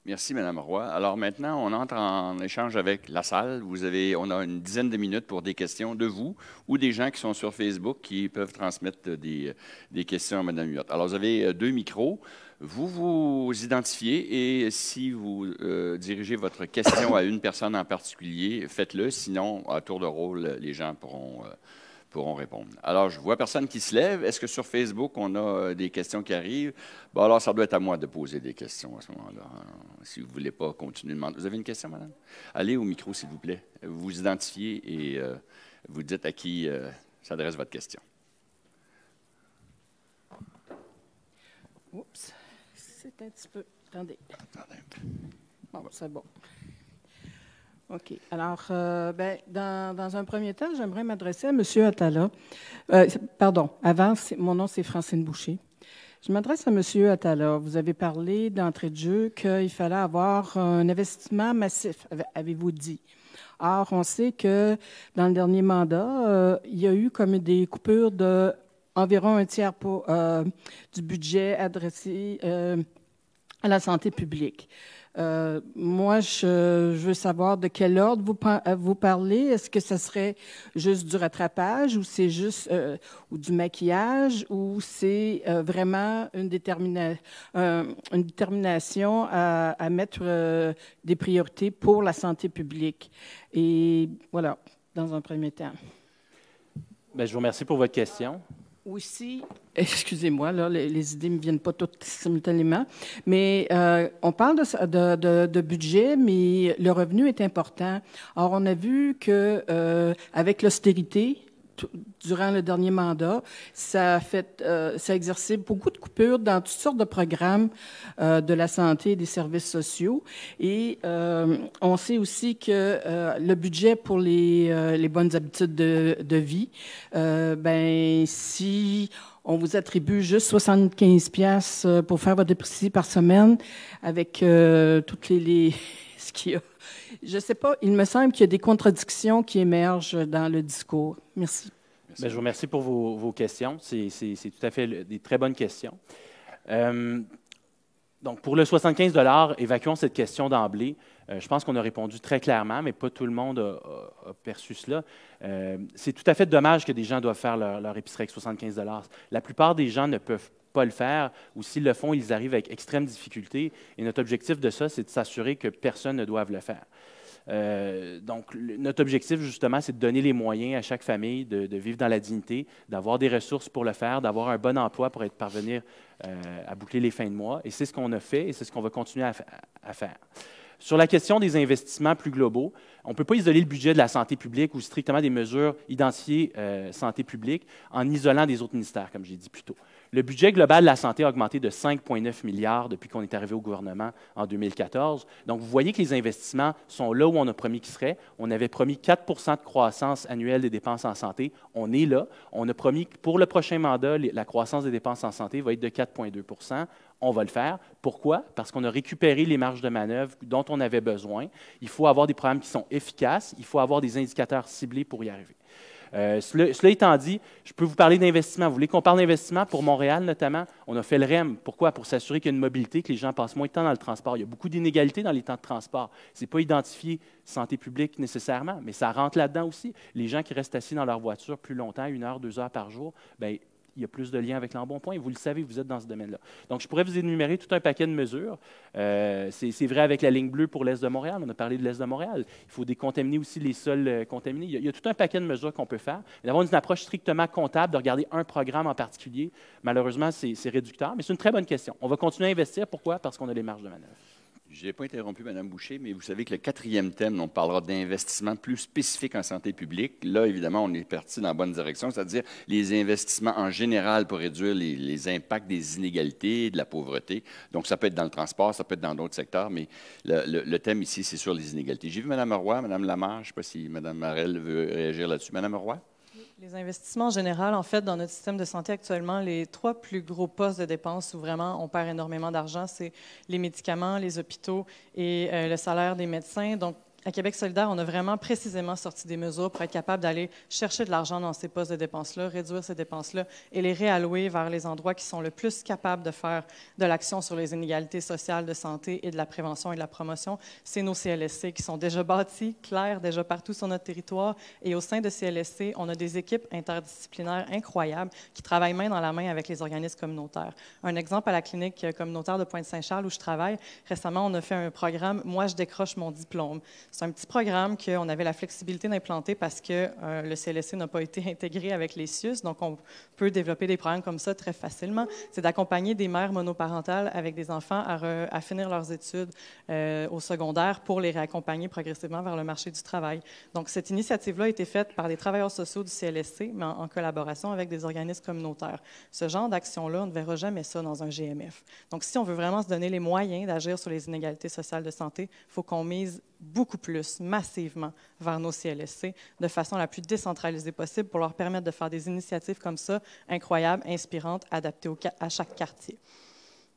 Merci, Madame Roy. Alors maintenant, on entre en échange avec la salle. Vous avez, on a une dizaine de minutes pour des questions de vous ou des gens qui sont sur Facebook qui peuvent transmettre des, des questions à Madame Huot. Alors, vous avez euh, deux micros. Vous vous identifiez et si vous euh, dirigez votre question à une personne en particulier, faites-le. Sinon, à tour de rôle, les gens pourront euh, pourront répondre. Alors, je vois personne qui se lève. Est-ce que sur Facebook, on a euh, des questions qui arrivent? Bon, alors, ça doit être à moi de poser des questions à ce moment-là. Hein. Si vous ne voulez pas continuer de demander. Vous avez une question, madame? Allez au micro, s'il vous plaît. Vous vous identifiez et euh, vous dites à qui euh, s'adresse votre question. Oups, c'est un petit peu. Attendez. Attendez. Bon, c'est bon. OK. Alors, euh, ben, dans, un premier temps, j'aimerais m'adresser à M. Attala. Euh, pardon, avant, mon nom, c'est Francine Boucher. Je m'adresse à M. Attala. Vous avez parlé d'entrée de jeu qu'il fallait avoir un investissement massif, avez-vous dit. Or, on sait que dans le dernier mandat, euh, il y a eu comme des coupures de un tiers pour, du budget adressé à la santé publique. Euh, moi, je, veux savoir de quel ordre euh, vous, parlez. Est-ce que ce serait juste du rattrapage ou c'est juste euh, du maquillage ou c'est vraiment une, détermination à, mettre des priorités pour la santé publique? Et voilà, dans un premier temps. Ben, je vous remercie pour votre question aussi, excusez-moi, là, les, idées ne me viennent pas toutes simultanément, mais euh, on parle de, budget, mais le revenu est important. Or, on a vu que euh, avec l'austérité, durant le dernier mandat, ça a, fait, euh, ça exercé beaucoup de coupures dans toutes sortes de programmes euh, de la santé et des services sociaux. Et euh, on sait aussi que le budget pour les, bonnes habitudes de, vie, ben si on vous attribue juste 75 pièces pour faire votre déprécié par semaine avec toutes les, les ce qu'il y a je ne sais pas, il me semble qu'il y a des contradictions qui émergent dans le discours. Merci. Ben, je vous remercie pour vos, questions. C'est tout à fait des très bonnes questions. Euh, donc, pour le 75 évacuons cette question d'emblée. Euh, je pense qu'on a répondu très clairement, mais pas tout le monde a, perçu cela. Euh, c'est tout à fait dommage que des gens doivent faire leur, leur épicerie avec 75 La plupart des gens ne peuvent le faire, ou s'ils le font, ils arrivent avec extrême difficulté. Et notre objectif de ça, c'est de s'assurer que personne ne doive le faire. Euh, donc, notre objectif, justement, c'est de donner les moyens à chaque famille de, vivre dans la dignité, d'avoir des ressources pour le faire, d'avoir un bon emploi pour être parvenir euh, à boucler les fins de mois. Et c'est ce qu'on a fait et c'est ce qu'on va continuer à, faire. Sur la question des investissements plus globaux, on ne peut pas isoler le budget de la santé publique ou strictement des mesures identifiées euh, santé publique en isolant des autres ministères, comme j'ai dit plus tôt. Le budget global de la santé a augmenté de 5,9 milliards depuis qu'on est arrivé au gouvernement en 2014. Donc, vous voyez que les investissements sont là où on a promis qu'ils seraient. On avait promis 4 de croissance annuelle des dépenses en santé. On est là. On a promis que pour le prochain mandat, la croissance des dépenses en santé va être de 4,2 on va le faire. Pourquoi? Parce qu'on a récupéré les marges de manœuvre dont on avait besoin. Il faut avoir des programmes qui sont efficaces. Il faut avoir des indicateurs ciblés pour y arriver. Euh, cela, étant dit, je peux vous parler d'investissement. Vous voulez qu'on parle d'investissement pour Montréal notamment? On a fait le REM. Pourquoi? Pour s'assurer qu'il y a une mobilité, que les gens passent moins de temps dans le transport. Il y a beaucoup d'inégalités dans les temps de transport. Ce n'est pas identifié santé publique nécessairement, mais ça rentre là-dedans aussi. Les gens qui restent assis dans leur voiture plus longtemps, une heure, deux heures par jour, bien, il y a plus de liens avec l'embonpoint. Vous le savez, vous êtes dans ce domaine-là. Donc, je pourrais vous énumérer tout un paquet de mesures. Euh, c'est vrai avec la ligne bleue pour l'Est de Montréal. On a parlé de l'Est de Montréal. Il faut décontaminer aussi les sols euh, contaminés. Il y, a, tout un paquet de mesures qu'on peut faire. D'avoir une approche strictement comptable, de regarder un programme en particulier, malheureusement, c'est réducteur, mais c'est une très bonne question. On va continuer à investir. Pourquoi? Parce qu'on a les marges de manœuvre. Je n'ai pas interrompu Mme Boucher, mais vous savez que le quatrième thème, on parlera d'investissements plus spécifiques en santé publique. Là, évidemment, on est parti dans la bonne direction, c'est-à-dire les investissements en général pour réduire les, impacts des inégalités, de la pauvreté. Donc, ça peut être dans le transport, ça peut être dans d'autres secteurs, mais le, thème ici, c'est sur les inégalités. J'ai vu Mme Roy, Mme Lamarche, je ne sais pas si Mme Marel veut réagir là-dessus. Mme Roy? Les investissements en général, en fait, dans notre système de santé actuellement, les trois plus gros postes de dépenses où vraiment on perd énormément d'argent, c'est les médicaments, les hôpitaux et euh, le salaire des médecins. Donc, à Québec solidaire, on a vraiment précisément sorti des mesures pour être capable d'aller chercher de l'argent dans ces postes de dépenses-là, réduire ces dépenses-là et les réallouer vers les endroits qui sont le plus capables de faire de l'action sur les inégalités sociales de santé et de la prévention et de la promotion. C'est nos CLSC qui sont déjà bâtis, clairs, déjà partout sur notre territoire. Et au sein de CLSC, on a des équipes interdisciplinaires incroyables qui travaillent main dans la main avec les organismes communautaires. Un exemple à la clinique communautaire de Pointe-Saint-Charles où je travaille, récemment, on a fait un programme Moi, je décroche mon diplôme. C'est un petit programme qu'on avait la flexibilité d'implanter parce que euh, le CLSC n'a pas été intégré avec les CIUS, donc on peut développer des programmes comme ça très facilement. C'est d'accompagner des mères monoparentales avec des enfants à, finir leurs études euh, au secondaire pour les réaccompagner progressivement vers le marché du travail. Donc cette initiative-là a été faite par des travailleurs sociaux du CLSC, mais en, en collaboration avec des organismes communautaires. Ce genre d'action-là, on ne verra jamais ça dans un GMF. Donc si on veut vraiment se donner les moyens d'agir sur les inégalités sociales de santé, il faut qu'on mise beaucoup plus massivement vers nos CLSC de façon la plus décentralisée possible pour leur permettre de faire des initiatives comme ça, incroyables, inspirantes, adaptées à chaque quartier.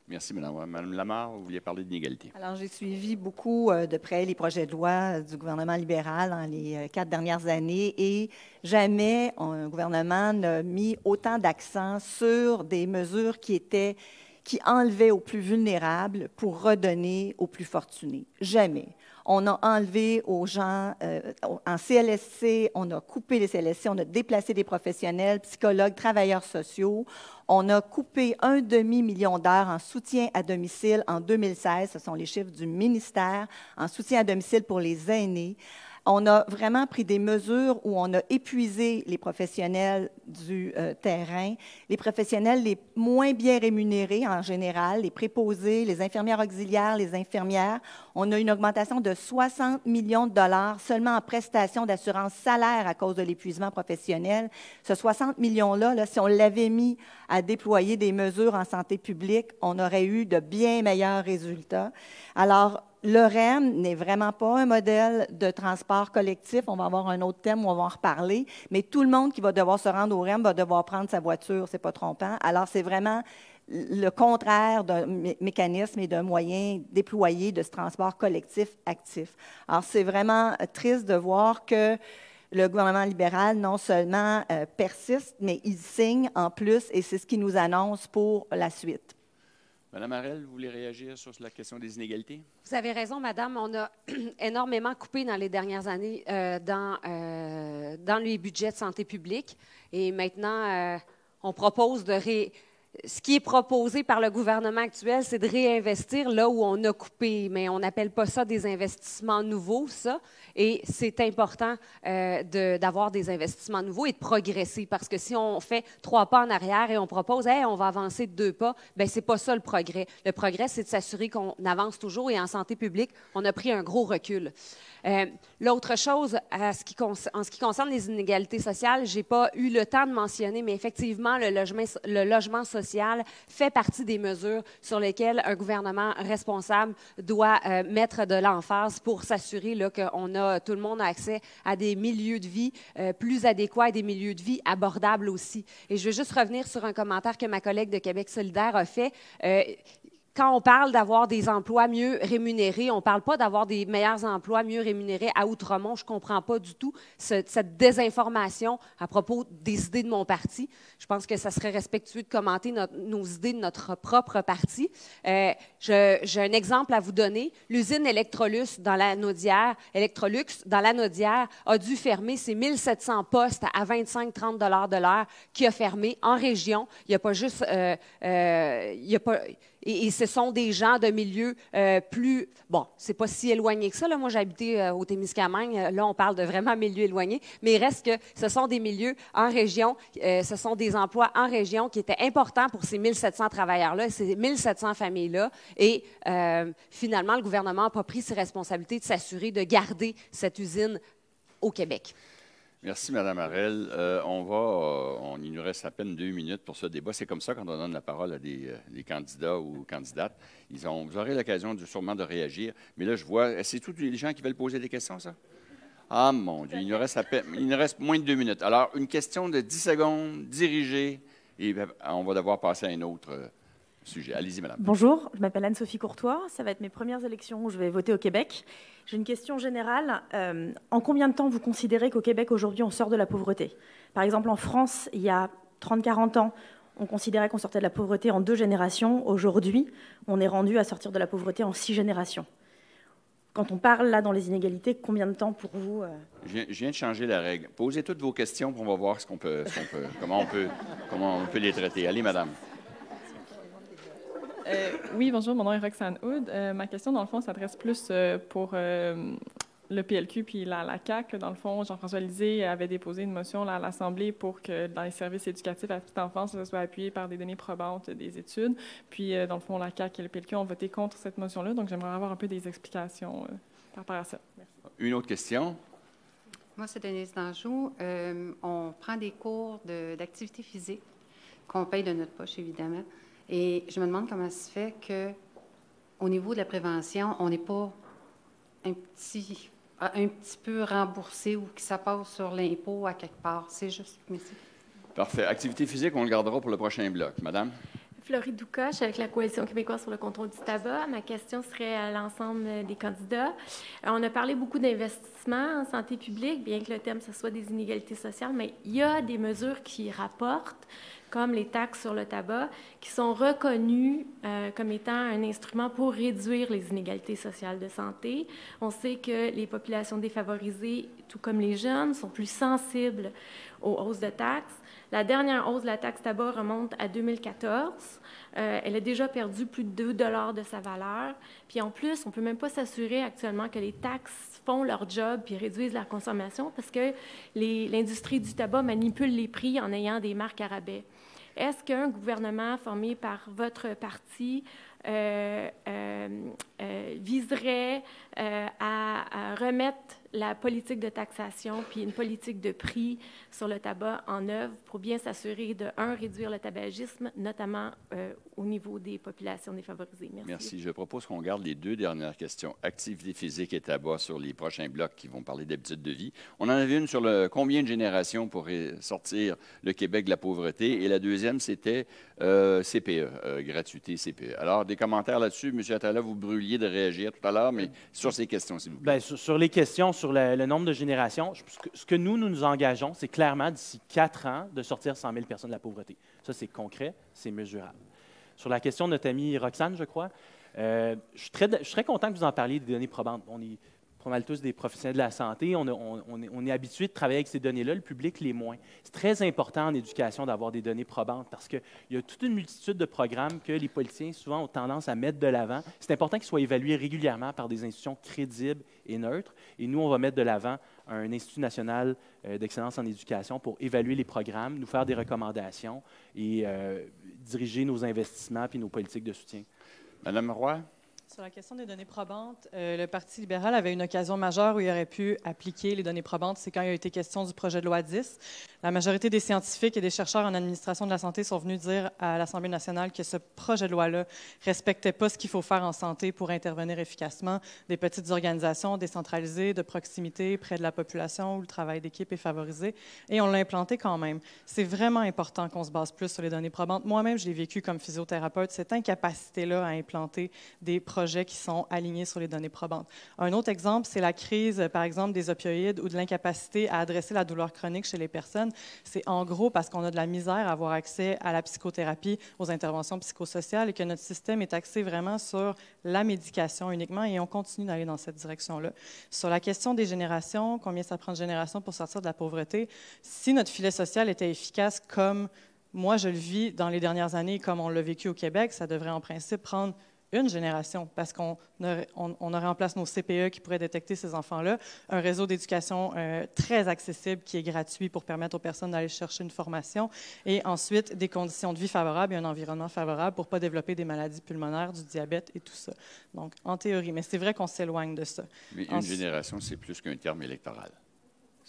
Merci, Madame. Madame Lamar, vous vouliez parler d'inégalité. Alors, j'ai suivi beaucoup euh, de près les projets de loi euh, du gouvernement libéral dans les euh, quatre dernières années et jamais un gouvernement n'a mis autant d'accent sur des mesures qui étaient qui enlevaient aux plus vulnérables pour redonner aux plus fortunés. Jamais. On a enlevé aux gens, euh, en CLSC, on a coupé les CLSC, on a déplacé des professionnels, psychologues, travailleurs sociaux. On a coupé un demi-million d'heures en soutien à domicile en 2016. Ce sont les chiffres du ministère, en soutien à domicile pour les aînés. On a vraiment pris des mesures où on a épuisé les professionnels du euh, terrain, les professionnels les moins bien rémunérés en général, les préposés, les infirmières auxiliaires, les infirmières. On a une augmentation de 60 millions de dollars seulement en prestations d'assurance salaire à cause de l'épuisement professionnel. Ce 60 millions-là, là, si on l'avait mis à déployer des mesures en santé publique, on aurait eu de bien meilleurs résultats. Alors, le REM n'est vraiment pas un modèle de transport collectif. On va avoir un autre thème où on va en reparler. Mais tout le monde qui va devoir se rendre au REM va devoir prendre sa voiture. C'est pas trompant. Alors, c'est vraiment le contraire d'un mécanisme et d'un moyen déployé de ce transport collectif actif. Alors, c'est vraiment euh, triste de voir que le gouvernement libéral non seulement euh, persiste, mais il signe en plus et c'est ce qu'il nous annonce pour la suite. Madame Arel, vous voulez réagir sur la question des inégalités? Vous avez raison, Madame. On a énormément coupé dans les dernières années euh, euh, dans, les budgets de santé publique. Et maintenant, euh, on propose de, ré, ce qui est proposé par le gouvernement actuel, c'est de réinvestir là où on a coupé, mais on n'appelle pas ça des investissements nouveaux, ça. Et c'est important euh, d'avoir des investissements nouveaux et de progresser, parce que si on fait trois pas en arrière et on propose, hey, on va avancer de deux pas, ben c'est pas ça le progrès. Le progrès, c'est de s'assurer qu'on avance toujours. Et en santé publique, on a pris un gros recul. Euh, l'autre chose, à ce qui en ce qui concerne les inégalités sociales, j'ai pas eu le temps de mentionner, mais effectivement, le logement, le logement social social fait partie des mesures sur lesquelles un gouvernement responsable doit euh, mettre de l'emphase pour s'assurer qu'on a tout le monde a accès à des milieux de vie euh, plus adéquats et des milieux de vie abordables aussi. Et je veux juste revenir sur un commentaire que ma collègue de Québec solidaire a fait. Euh, quand on parle d'avoir des emplois mieux rémunérés, on ne parle pas d'avoir des meilleurs emplois mieux rémunérés à Outremont. Je ne comprends pas du tout cette désinformation à propos des idées de mon parti. Je pense que ça serait respectueux de commenter nos idées de notre propre parti. Euh, j'ai un exemple à vous donner. L'usine Electrolux dans la Naudière, Electrolux dans la a dû fermer ses 1700 postes à 25-30 de l'heure, qui a fermé en région. Il n'y a pas juste... Euh, euh, pas, et, ce sont des gens de milieux euh, plus, bon, c'est pas si éloigné que ça. Là. Moi, j'habitais euh, au Témiscamingue. Euh, là, on parle de vraiment milieux éloignés. Mais il reste que ce sont des milieux en région, ce sont des emplois en région qui étaient importants pour ces 1700 travailleurs-là, ces 1700 familles-là. Et finalement, le gouvernement n'a pas pris ses responsabilités de s'assurer de garder cette usine au Québec. Merci, Mme Arel. Euh, on va, euh, on, il nous reste à peine deux minutes pour ce débat. C'est comme ça quand on donne la parole à euh, des, candidats ou candidates. Ils ont, vous aurez l'occasion sûrement de réagir. Mais là, je vois, c'est tous les gens qui veulent poser des questions, ça? Ah, mon Dieu, il nous reste, moins de deux minutes. Alors, une question de dix secondes, dirigée, et on va devoir passer à une autre sujet. Allez-y, madame. Bonjour, je m'appelle Anne-Sophie Courtois. Ça va être mes premières élections où je vais voter au Québec. J'ai une question générale. Euh, en combien de temps vous considérez qu'au Québec, aujourd'hui, on sort de la pauvreté Par exemple, en France, il y a 30-40 ans, on considérait qu'on sortait de la pauvreté en deux générations. Aujourd'hui, on est rendu à sortir de la pauvreté en six générations. Quand on parle là dans les inégalités, combien de temps pour vous euh je, viens, de changer la règle. Posez toutes vos questions, pour on va voir ce qu'on peut comment, on peut, comment on peut les traiter. Allez, madame. Euh, oui, bonjour, mon nom est Roxane Hood. Euh, ma question, dans le fond, s'adresse plus euh, pour le PLQ puis la, la CAQ. Dans le fond, Jean-François Lisée avait déposé une motion à l'Assemblée pour que dans les services éducatifs à petite enfance, ça soit appuyé par des données probantes des études. Puis, dans le fond, la CAQ et le PLQ ont voté contre cette motion-là. Donc, j'aimerais avoir un peu des explications par rapport à ça. Merci. Une autre question? Moi, c'est Denise Danjou. on prend des cours d'activité physique qu'on paye de notre poche, évidemment. Et je me demande comment ça se fait qu'au niveau de la prévention, on n'est pas un petit, ah, un petit peu remboursé ou que ça passe sur l'impôt à quelque part. C'est juste. Merci. Parfait. Activité physique, on le gardera pour le prochain bloc. Madame? Florie Doucoche avec la Coalition québécoise sur le contrôle du tabac. Ma question serait à l'ensemble des candidats. Euh, on a parlé beaucoup d'investissement en santé publique, bien que le thème, ce soit des inégalités sociales, mais il y a des mesures qui rapportent, comme les taxes sur le tabac, qui sont reconnues euh, comme étant un instrument pour réduire les inégalités sociales de santé. On sait que les populations défavorisées, tout comme les jeunes, sont plus sensibles aux hausses de taxes. La dernière hausse de la taxe tabac remonte à 2014. Euh, elle a déjà perdu plus de 2 de sa valeur. Puis en plus, on ne peut même pas s'assurer actuellement que les taxes font leur job puis réduisent la consommation parce que l'industrie du tabac manipule les prix en ayant des marques à rabais. Est-ce qu'un gouvernement formé par votre parti euh, euh, viserait euh, à, remettre la politique de taxation puis une politique de prix sur le tabac en œuvre pour bien s'assurer de, un, réduire le tabagisme, notamment euh, au niveau des populations défavorisées. Merci. Merci. Je propose qu'on garde les deux dernières questions, activité physique et tabac, sur les prochains blocs qui vont parler d'habitudes de vie. On en avait une sur le combien de générations pour sortir le Québec de la pauvreté et la deuxième, c'était euh, CPE, gratuité CPE. Alors, des commentaires là-dessus. Monsieur Attala, vous brûliez de réagir tout à l'heure, mais mm. Sur ces questions, s'il vous plaît. Ben, sur, les questions, sur le, nombre de générations, ce, que, nous, nous nous engageons, c'est clairement d'ici quatre ans de sortir 100 000 personnes de la pauvreté. Ça, c'est concret, c'est mesurable. Sur la question de notre amie Roxane, je crois, euh, je, suis très, content que vous en parliez des données probantes. On y, pas mal tous des professionnels de la santé, on, est, habitué de travailler avec ces données-là, le public les moins. C'est très important en éducation d'avoir des données probantes parce qu'il y a toute une multitude de programmes que les politiciens souvent ont tendance à mettre de l'avant. C'est important qu'ils soient évalués régulièrement par des institutions crédibles et neutres. Et nous, on va mettre de l'avant un Institut national euh, d'excellence en éducation pour évaluer les programmes, nous faire des recommandations et euh, diriger nos investissements puis nos politiques de soutien. Madame Roy? Sur la question des données probantes, euh, le Parti libéral avait une occasion majeure où il aurait pu appliquer les données probantes, c'est quand il a été question du projet de loi 10. La majorité des scientifiques et des chercheurs en administration de la santé sont venus dire à l'Assemblée nationale que ce projet de loi-là respectait pas ce qu'il faut faire en santé pour intervenir efficacement, des petites organisations décentralisées, de proximité, près de la population où le travail d'équipe est favorisé, et on l'a implanté quand même. C'est vraiment important qu'on se base plus sur les données probantes. Moi-même, je l'ai vécu comme physiothérapeute, cette incapacité-là à implanter des projets projets qui sont alignés sur les données probantes. Un autre exemple, c'est la crise, par exemple, des opioïdes ou de l'incapacité à adresser la douleur chronique chez les personnes. C'est en gros parce qu'on a de la misère à avoir accès à la psychothérapie, aux interventions psychosociales et que notre système est axé vraiment sur la médication uniquement et on continue d'aller dans cette direction-là. Sur la question des générations, combien ça prend de générations pour sortir de la pauvreté, si notre filet social était efficace comme moi je le vis dans les dernières années, comme on l'a vécu au Québec, ça devrait en principe prendre une génération, parce qu'on aurait, on, en place nos CPE qui pourraient détecter ces enfants-là, un réseau d'éducation euh, très accessible qui est gratuit pour permettre aux personnes d'aller chercher une formation, et ensuite des conditions de vie favorables et un environnement favorable pour ne pas développer des maladies pulmonaires, du diabète et tout ça. Donc, en théorie, mais c'est vrai qu'on s'éloigne de ça. Mais une génération, c'est plus qu'un terme électoral.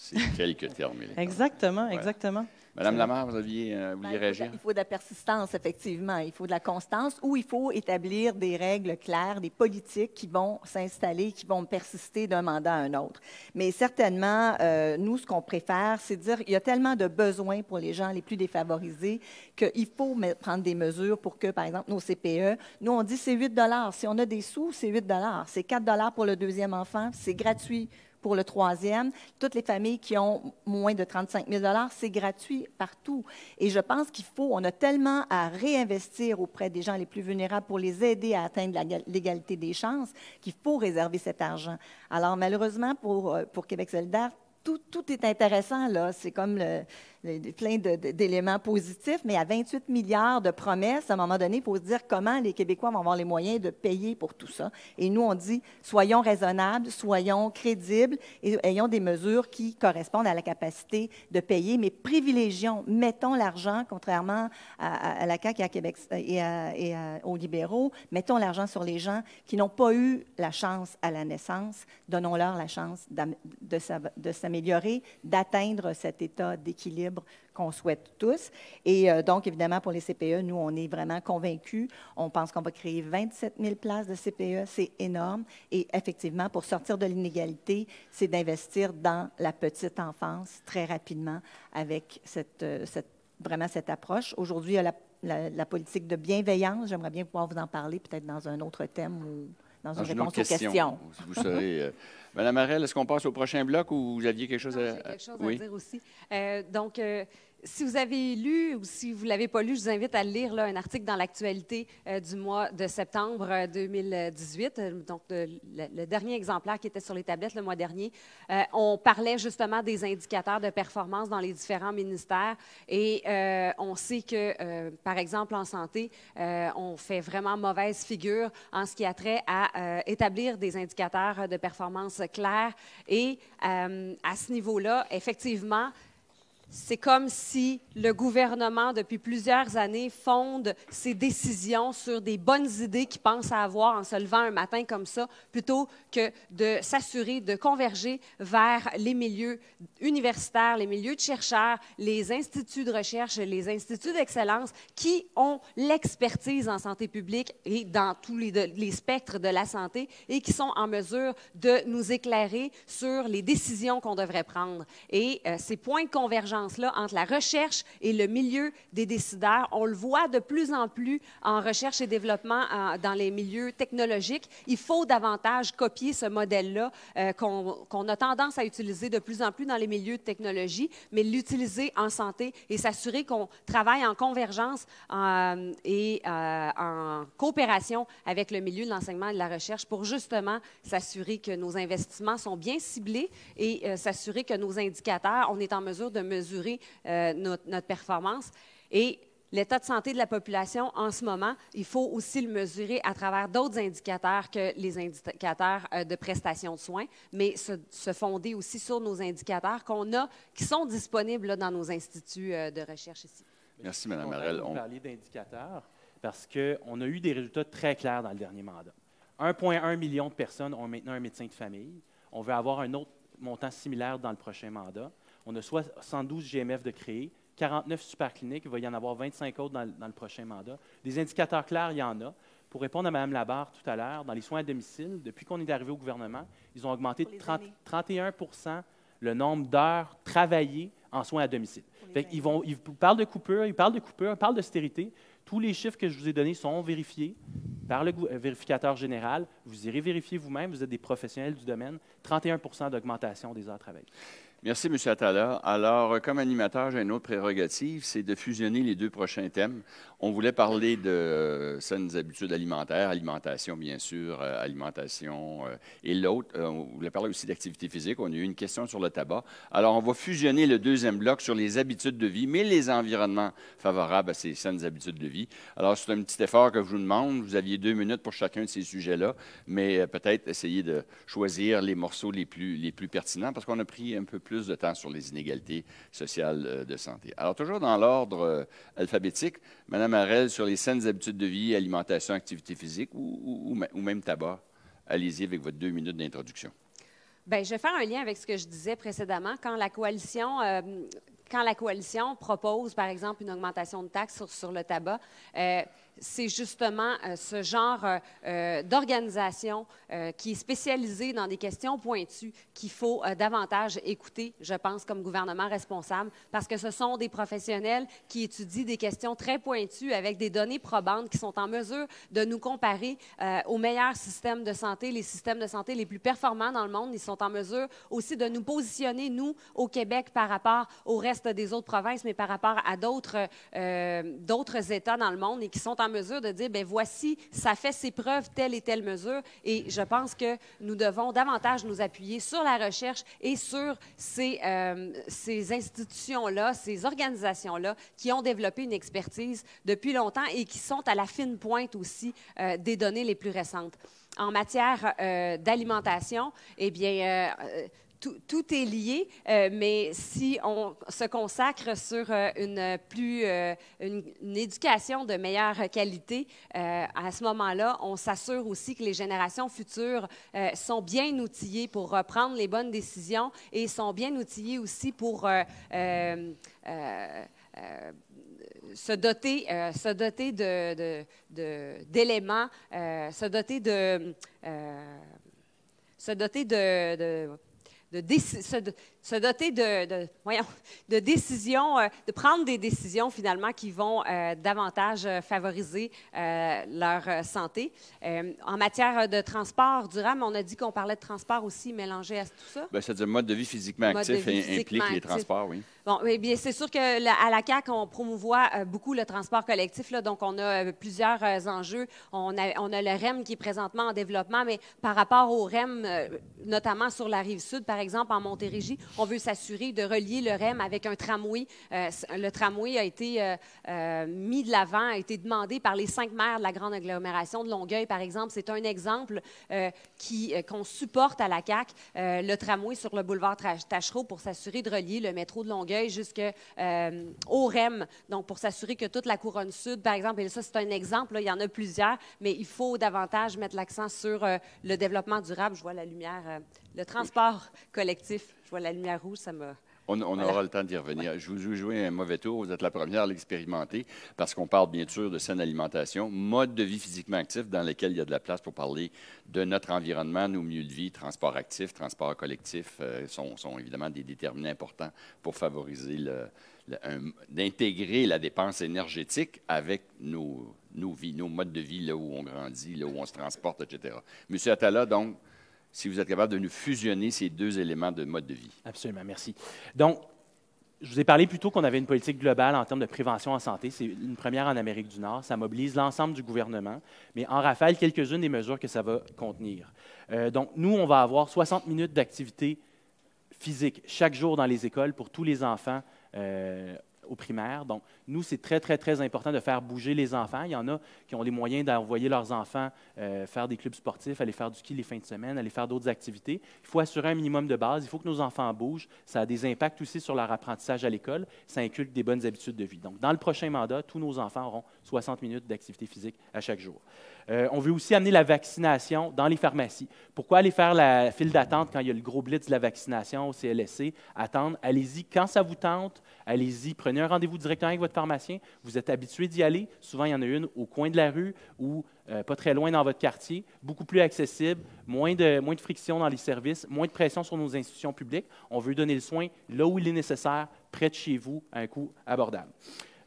C'est quelques termes Exactement, exactement. Madame Lamar, vous aviez euh, voulu ben, Il faut de la persistance, effectivement. Il faut de la constance ou il faut établir des règles claires, des politiques qui vont s'installer, qui vont persister d'un mandat à un autre. Mais certainement, euh, nous, ce qu'on préfère, c'est dire qu'il y a tellement de besoins pour les gens les plus défavorisés qu'il faut prendre des mesures pour que, par exemple, nos CPE, nous, on dit c'est 8 Si on a des sous, c'est 8 C'est 4 pour le deuxième enfant. C'est gratuit pour le troisième. Toutes les familles qui ont moins de 35 000 c'est gratuit partout. Et je pense qu'il faut, on a tellement à réinvestir auprès des gens les plus vulnérables pour les aider à atteindre l'égalité des chances qu'il faut réserver cet argent. Alors malheureusement, pour, euh, pour Québec solidaire, tout, est intéressant, là. C'est comme plein d'éléments positifs, mais à 28 milliards de promesses, à un moment donné, il faut se dire comment les Québécois vont avoir les moyens de payer pour tout ça. Et nous, on dit, soyons raisonnables, soyons crédibles et ayons des mesures qui correspondent à la capacité de payer, mais privilégions, mettons l'argent, contrairement à, la CAQ à Québec, et, et aux libéraux, mettons l'argent sur les gens qui n'ont pas eu la chance à la naissance, donnons-leur la chance de s'améliorer améliorer, d'atteindre cet état d'équilibre qu'on souhaite tous. Et euh, donc, évidemment, pour les CPE, nous, on est vraiment convaincus. On pense qu'on va créer 27 000 places de CPE. C'est énorme. Et effectivement, pour sortir de l'inégalité, c'est d'investir dans la petite enfance très rapidement avec cette, euh, vraiment cette approche. Aujourd'hui, il y a la, la politique de bienveillance. J'aimerais bien pouvoir vous en parler peut-être dans un autre thème dans, une, une réponse question, aux questions. Vous serez, euh, Madame Arel, est-ce qu'on passe au prochain bloc ou vous aviez quelque chose à, à... Quelque chose à dire aussi. Euh, donc, euh, si vous avez lu ou si vous ne l'avez pas lu, je vous invite à lire un article dans l'actualité euh, du mois de septembre 2018, euh, euh, donc le, dernier exemplaire qui était sur les tablettes le mois dernier. on parlait justement des indicateurs de performance dans les différents ministères et on sait que, par exemple, en santé, on fait vraiment mauvaise figure en ce qui a trait à établir des indicateurs de performance clairs et à ce niveau-là, effectivement, c'est comme si le gouvernement, depuis plusieurs années, fonde ses décisions sur des bonnes idées qu'il pense avoir en se levant un matin comme ça, plutôt que de s'assurer de converger vers les milieux universitaires, les milieux de chercheurs, les instituts de recherche, les instituts d'excellence qui ont l'expertise en santé publique et dans tous les, spectres de la santé et qui sont en mesure de nous éclairer sur les décisions qu'on devrait prendre. Et euh, ces points de convergence là entre la recherche et le milieu des décideurs. On le voit de plus en plus en recherche et développement euh, dans les milieux technologiques. Il faut davantage copier ce modèle-là euh, qu'on a tendance à utiliser de plus en plus dans les milieux de technologie, mais l'utiliser en santé et s'assurer qu'on travaille en convergence euh, et en coopération avec le milieu de l'enseignement et de la recherche pour justement s'assurer que nos investissements sont bien ciblés et s'assurer que nos indicateurs, on est en mesure de mesurer euh, notre, performance. Et l'état de santé de la population en ce moment, il faut aussi le mesurer à travers d'autres indicateurs que les indicateurs euh, de prestations de soins, mais se, fonder aussi sur nos indicateurs qu'on a, qui sont disponibles là, dans nos instituts euh, de recherche ici. Merci, Mme Marel. On va d'indicateurs parce qu'on a eu des résultats très clairs dans le dernier mandat. 1,1 million de personnes ont maintenant un médecin de famille. On veut avoir un autre montant similaire dans le prochain mandat. On a 112 GMF de créés, 49 supercliniques, il va y en avoir 25 autres dans, le prochain mandat. Des indicateurs clairs, il y en a. Pour répondre à Mme Labarre tout à l'heure, dans les soins à domicile, depuis qu'on est arrivé au gouvernement, ils ont augmenté de 31 le nombre d'heures travaillées en soins à domicile. ils, parlent de coupure, ils parlent de coupure, ils parlent d'austérité. Tous les chiffres que je vous ai donnés sont vérifiés par le euh, vérificateur général. Vous irez vérifier vous-même, vous êtes des professionnels du domaine. 31 d'augmentation des heures travaillées. Merci, M. Attala. Alors, euh, comme animateur, j'ai une autre prérogative, c'est de fusionner les deux prochains thèmes. On voulait parler de euh, saines habitudes alimentaires, alimentation, bien sûr, euh, alimentation, et l'autre, on voulait parler aussi d'activité physique. On a eu une question sur le tabac. Alors, on va fusionner le deuxième bloc sur les habitudes de vie, mais les environnements favorables à ces saines habitudes de vie. Alors, c'est un petit effort que je vous demande. Vous aviez deux minutes pour chacun de ces sujets-là, mais peut-être essayer de choisir les morceaux les plus, les plus pertinents, parce qu'on a pris un peu plus plus de temps sur les inégalités sociales euh, de santé. Alors, toujours dans l'ordre euh, alphabétique, Madame Harel, sur les saines habitudes de vie, alimentation, activité physique ou, ou, même tabac, allez-y avec votre deux minutes d'introduction. Bien, je vais faire un lien avec ce que je disais précédemment. Quand la coalition, euh, quand la coalition propose, par exemple, une augmentation de taxes sur, le tabac, euh, c'est justement euh, ce genre euh, euh, d'organisation qui est spécialisée dans des questions pointues qu'il faut davantage écouter, je pense, comme gouvernement responsable, parce que ce sont des professionnels qui étudient des questions très pointues avec des données probantes qui sont en mesure de nous comparer aux meilleurs systèmes de santé, les systèmes de santé les plus performants dans le monde. Ils sont en mesure aussi de nous positionner, nous, au Québec, par rapport au reste des autres provinces, mais par rapport à d'autres États dans le monde et qui sont en mesure de dire, ben voici, ça fait ses preuves, telle et telle mesure. Et je pense que nous devons davantage nous appuyer sur la recherche et sur ces, euh, ces institutions-là, ces organisations-là qui ont développé une expertise depuis longtemps et qui sont à la fine pointe aussi euh, des données les plus récentes en matière euh, d'alimentation, eh bien, tout, est lié, euh, mais si on se consacre sur euh, une plus euh, une, éducation de meilleure qualité, à ce moment-là, on s'assure aussi que les générations futures sont bien outillées pour prendre les bonnes décisions et sont bien outillées aussi pour se doter, se doter de, d'éléments, se doter de se doter de de se, doter de, de, de décisions, euh, de prendre des décisions finalement qui vont euh, davantage euh, favoriser leur santé. en matière de transport durable, on a dit qu'on parlait de transport aussi mélangé à tout ça. Ben, cest ça dire mode de vie physiquement actif implique les transports, oui. Bon, eh bien, c'est sûr que la, à la CAC, on promouvoit euh, beaucoup le transport collectif, là, donc on a euh, plusieurs euh, enjeux. On a, on a, le REM qui est présentement en développement, mais par rapport au REM, notamment sur la rive sud, par exemple en Montérégie, on veut s'assurer de relier le REM avec un tramway. le tramway a été mis de l'avant, a été demandé par les cinq maires de la grande agglomération de Longueuil, par exemple. C'est un exemple qui qu'on supporte à la CAC, le tramway sur le boulevard Tachereau, pour s'assurer de relier le métro de Longueuil Longueuil jusqu'au euh, REM, donc pour s'assurer que toute la couronne sud, par exemple, et ça c'est un exemple, il y en a plusieurs, mais il faut davantage mettre l'accent sur euh, le développement durable. Je vois la lumière, euh, le transport collectif, je vois la lumière rouge, ça me... On, aura le temps d'y revenir. Je vous joue un mauvais tour. Vous êtes la première à l'expérimenter parce qu'on parle bien sûr de saine alimentation, mode de vie physiquement actif dans lequel il y a de la place pour parler de notre environnement, nos milieux de vie, transport actif, transport collectif euh, sont, évidemment des déterminants importants pour favoriser le, d'intégrer la dépense énergétique avec nos, nos vies, nos modes de vie, là où on grandit, là où on se transporte, etc. Monsieur Attala, donc, si vous êtes capable de nous fusionner ces deux éléments de mode de vie. Absolument, merci. Donc, je vous ai parlé plus tôt qu'on avait une politique globale en termes de prévention en santé. C'est une première en Amérique du Nord. Ça mobilise l'ensemble du gouvernement, mais en rafale quelques-unes des mesures que ça va contenir. Euh, donc, nous, on va avoir 60 minutes d'activité physique chaque jour dans les écoles pour tous les enfants euh, au primaire. Donc, nous, c'est très, très, très important de faire bouger les enfants. Il y en a qui ont les moyens d'envoyer leurs enfants euh, faire des clubs sportifs, aller faire du ski les fins de semaine, aller faire d'autres activités. Il faut assurer un minimum de base. Il faut que nos enfants bougent. Ça a des impacts aussi sur leur apprentissage à l'école. Ça inculque des bonnes habitudes de vie. Donc, dans le prochain mandat, tous nos enfants auront 60 minutes d'activité physique à chaque jour. Euh, on veut aussi amener la vaccination dans les pharmacies. Pourquoi aller faire la file d'attente quand il y a le gros blitz de la vaccination au CLSC? Attendre, allez-y quand ça vous tente, allez-y, prenez un rendez-vous directement avec votre pharmacien. Vous êtes habitué d'y aller. Souvent, il y en a une au coin de la rue ou euh, pas très loin dans votre quartier, beaucoup plus accessible, moins de, moins de friction dans les services, moins de pression sur nos institutions publiques. On veut donner le soin là où il est nécessaire, près de chez vous, à un coût abordable.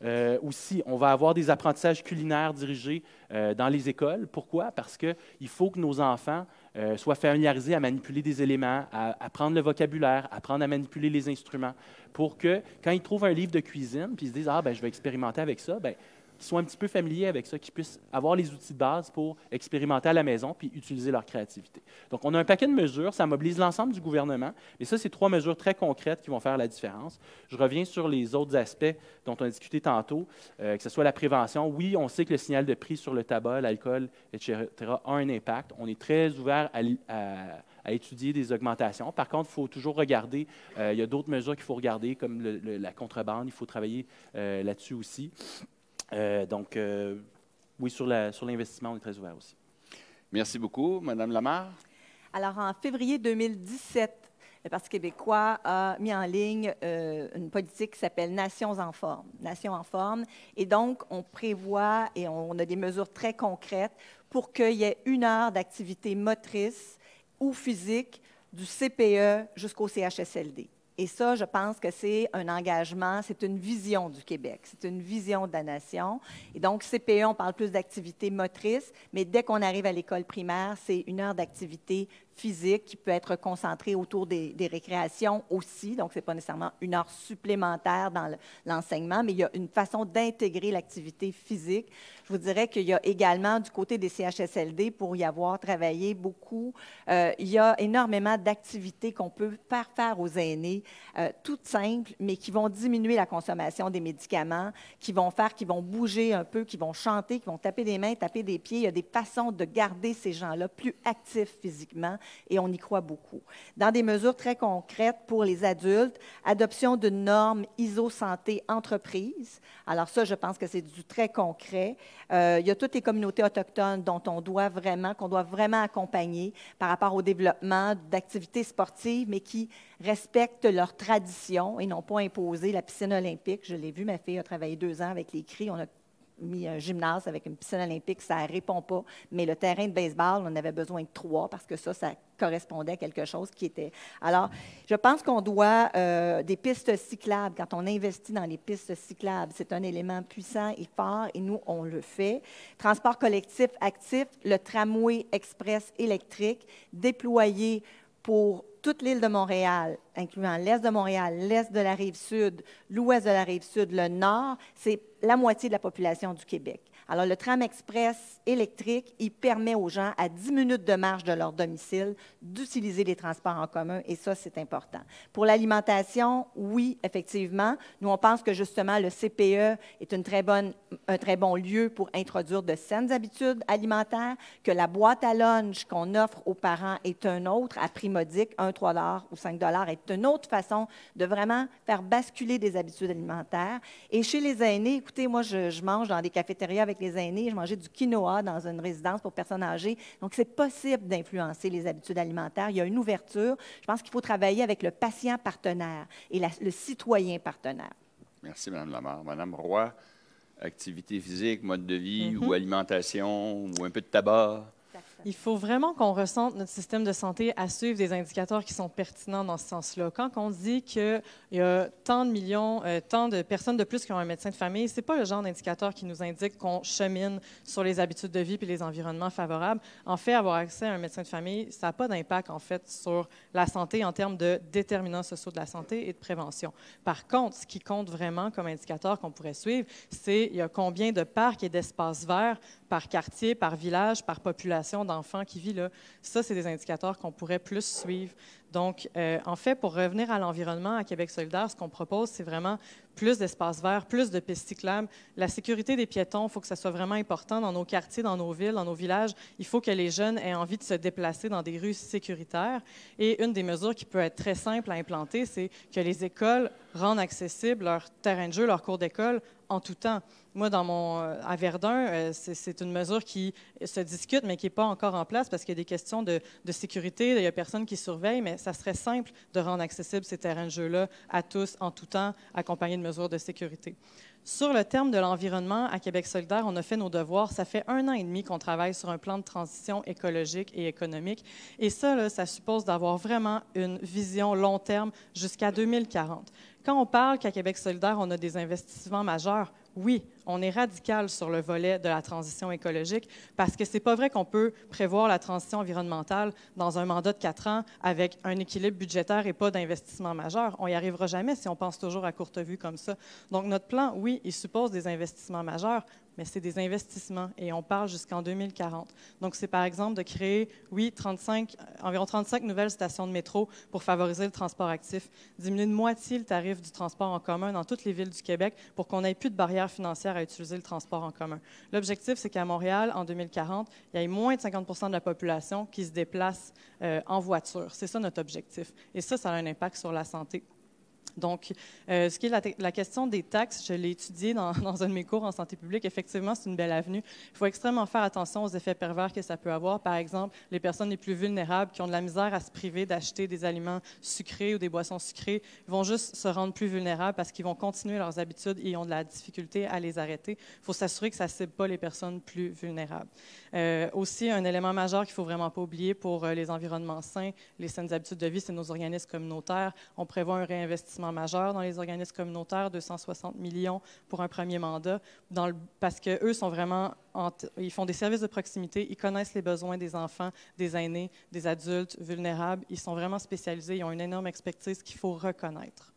Euh, aussi, on va avoir des apprentissages culinaires dirigés euh, dans les écoles. Pourquoi? Parce qu'il faut que nos enfants euh, soient familiarisés à manipuler des éléments, à apprendre le vocabulaire, à apprendre à manipuler les instruments, pour que quand ils trouvent un livre de cuisine, puis ils se disent, ah ben je vais expérimenter avec ça, ben qui soient un petit peu familiers avec ça, qui puissent avoir les outils de base pour expérimenter à la maison puis utiliser leur créativité. Donc, on a un paquet de mesures, ça mobilise l'ensemble du gouvernement, mais ça, c'est trois mesures très concrètes qui vont faire la différence. Je reviens sur les autres aspects dont on a discuté tantôt, euh, que ce soit la prévention. Oui, on sait que le signal de prix sur le tabac, l'alcool, etc., a un impact. On est très ouvert à, étudier des augmentations. Par contre, il faut toujours regarder, euh, il y a d'autres mesures qu'il faut regarder, comme la contrebande, il faut travailler euh, là-dessus aussi. Euh, donc, euh, oui, sur l'investissement, on est très ouvert aussi. Merci beaucoup. Madame Lamar? Alors, en février 2017, le Parti québécois a mis en ligne euh, une politique qui s'appelle Nations en forme. Nations en forme. Et donc, on prévoit et on a des mesures très concrètes pour qu'il y ait une heure d'activité motrice ou physique du CPE jusqu'au CHSLD. Et ça, je pense que c'est un engagement, c'est une vision du Québec, c'est une vision de la nation. Et donc, CPE, on parle plus d'activité motrice, mais dès qu'on arrive à l'école primaire, c'est une heure d'activité physique qui peut être concentré autour des, récréations aussi. Donc, ce n'est pas nécessairement une heure supplémentaire dans l'enseignement, mais il y a une façon d'intégrer l'activité physique. Je vous dirais qu'il y a également du côté des CHSLD, pour y avoir travaillé beaucoup, euh, il y a énormément d'activités qu'on peut faire faire aux aînés, euh, toutes simples, mais qui vont diminuer la consommation des médicaments, qui vont faire, qui vont bouger un peu, qui vont chanter, qui vont taper des mains, taper des pieds. Il y a des façons de garder ces gens-là plus actifs physiquement et on y croit beaucoup. Dans des mesures très concrètes pour les adultes, adoption d'une norme ISO Santé Entreprise. Alors ça, je pense que c'est du très concret. Euh, il y a toutes les communautés autochtones dont on doit vraiment, qu'on doit vraiment accompagner par rapport au développement d'activités sportives, mais qui respectent leur tradition et n'ont pas imposé la piscine olympique. Je l'ai vu, ma fille a travaillé deux ans avec les Cris. On a mis un gymnase avec une piscine olympique, ça ne répond pas. Mais le terrain de baseball, on avait besoin de trois parce que ça, ça correspondait à quelque chose qui était. Alors, je pense qu'on doit euh, des pistes cyclables. Quand on investit dans les pistes cyclables, c'est un élément puissant et fort et nous, on le fait. Transport collectif actif, le tramway express électrique, déployé pour toute l'île de Montréal, incluant l'est de Montréal, l'est de la rive sud, l'ouest de la rive sud, le nord, c'est la moitié de la population du Québec. Alors, le tram express électrique, il permet aux gens, à 10 minutes de marche de leur domicile, d'utiliser les transports en commun, et ça, c'est important. Pour l'alimentation, oui, effectivement. Nous, on pense que justement, le CPE est une très bonne, un très bon lieu pour introduire de saines habitudes alimentaires, que la boîte à lunch qu'on offre aux parents est un autre, à prix modique, 1 3 ou 5 est une autre façon de vraiment faire basculer des habitudes alimentaires. Et chez les aînés, écoutez, moi, je, je mange dans des cafétérias avec les aînés, je mangeais du quinoa dans une résidence pour personnes âgées. Donc, c'est possible d'influencer les habitudes alimentaires. Il y a une ouverture. Je pense qu'il faut travailler avec le patient partenaire et le citoyen partenaire. Merci, Mme Lamar. Mme Roy, activité physique, mode de vie mm-hmm. ou alimentation ou un peu de tabac. Il faut vraiment qu'on ressente notre système de santé à suivre des indicateurs qui sont pertinents dans ce sens-là. Quand on dit qu'il y a tant de millions, euh, tant de personnes de plus qui ont un médecin de famille, ce n'est pas le genre d'indicateur qui nous indique qu'on chemine sur les habitudes de vie et les environnements favorables. En fait, avoir accès à un médecin de famille, ça n'a pas d'impact en fait sur la santé en termes de déterminants sociaux de la santé et de prévention. Par contre, ce qui compte vraiment comme indicateur qu'on pourrait suivre, c'est combien de parcs et d'espaces verts par quartier, par village, par population d'enfants qui vit là, ça, c'est des indicateurs qu'on pourrait plus suivre. Donc, euh, en fait, pour revenir à l'environnement à Québec solidaire, ce qu'on propose, c'est vraiment plus d'espaces verts, plus de pistes cyclables. La sécurité des piétons, il faut que ça soit vraiment important dans nos quartiers, dans nos villes, dans nos villages. Il faut que les jeunes aient envie de se déplacer dans des rues sécuritaires. Et une des mesures qui peut être très simple à implanter, c'est que les écoles rendent accessibles leur terrain de jeu, leur cours d'école en tout temps. Moi, dans mon, euh, à Verdun, euh, c'est une mesure qui se discute, mais qui n'est pas encore en place parce qu'il y a des questions de, de sécurité, il y a personne qui surveille, mais ça serait simple de rendre accessibles ces terrains de jeu-là à tous, en tout temps, accompagnés de mesures de sécurité. Sur le terme de l'environnement, à Québec solidaire, on a fait nos devoirs. Ça fait un an et demi qu'on travaille sur un plan de transition écologique et économique. Et ça, ça suppose d'avoir vraiment une vision long terme jusqu'à 2040. Quand on parle qu'à Québec solidaire, on a des investissements majeurs, oui, on est radical sur le volet de la transition écologique parce que c'est pas vrai qu'on peut prévoir la transition environnementale dans un mandat de quatre ans avec un équilibre budgétaire et pas d'investissement majeur. On y arrivera jamais si on pense toujours à courte vue comme ça. Donc notre plan, oui, il suppose des investissements majeurs, mais c'est des investissements et on parle jusqu'en 2040. Donc, c'est par exemple de créer, oui, 35, environ 35 nouvelles stations de métro pour favoriser le transport actif, diminuer de moitié le tarif du transport en commun dans toutes les villes du Québec pour qu'on n'ait plus de barrières financières à utiliser le transport en commun. L'objectif, c'est qu'à Montréal, en 2040, il y ait moins de 50 de la population qui se déplace euh, en voiture. C'est ça notre objectif. Et ça, ça a un impact sur la santé donc, euh, ce qui est la, la, question des taxes, je l'ai étudié dans, un de mes cours en santé publique. Effectivement, c'est une belle avenue. Il faut extrêmement faire attention aux effets pervers que ça peut avoir. Par exemple, les personnes les plus vulnérables qui ont de la misère à se priver d'acheter des aliments sucrés ou des boissons sucrées vont juste se rendre plus vulnérables parce qu'ils vont continuer leurs habitudes et ont de la difficulté à les arrêter. Il faut s'assurer que ça ne cible pas les personnes plus vulnérables. Euh, aussi, un élément majeur qu'il ne faut vraiment pas oublier pour euh, les environnements sains, les saines habitudes de vie, c'est nos organismes communautaires. On prévoit un réinvestissement majeurs dans les organismes communautaires, 260 millions pour un premier mandat, dans le, parce qu'eux sont vraiment, ils font des services de proximité, ils connaissent les besoins des enfants, des aînés, des adultes vulnérables, ils sont vraiment spécialisés, ils ont une énorme expertise qu'il faut reconnaître.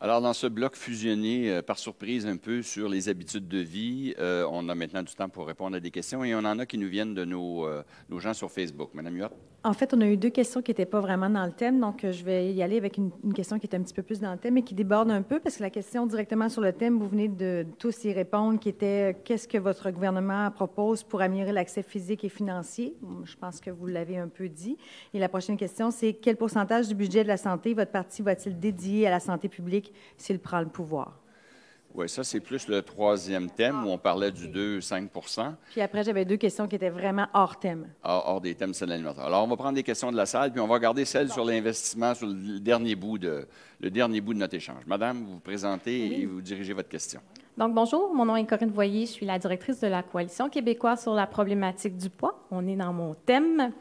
Alors, dans ce bloc fusionné, euh, par surprise un peu sur les habitudes de vie, euh, on a maintenant du temps pour répondre à des questions et on en a qui nous viennent de nos, euh, nos gens sur Facebook. Madame Huot? En fait, on a eu deux questions qui n'étaient pas vraiment dans le thème, donc euh, je vais y aller avec une, question qui est un petit peu plus dans le thème et qui déborde un peu, parce que la question directement sur le thème, vous venez de tous y répondre, qui était euh, qu'est-ce que votre gouvernement propose pour améliorer l'accès physique et financier? Hum, je pense que vous l'avez un peu dit. Et la prochaine question, c'est quel pourcentage du budget de la santé votre parti va-t-il dédier à la santé publique s'il prend le pouvoir? Oui, ça, c'est plus le troisième thème où on parlait du 2-5 ah, Puis après, j'avais deux questions qui étaient vraiment hors thème. Ah, hors des thèmes, c'est l'animateur. Alors, on va prendre des questions de la salle, puis on va regarder celles sur l'investissement, sur le dernier, bout de, le dernier bout de notre échange. Madame, vous vous présentez et vous dirigez votre question. Donc, bonjour, mon nom est Corinne Voyer, je suis la directrice de la Coalition québécoise sur la problématique du poids. On est dans mon thème.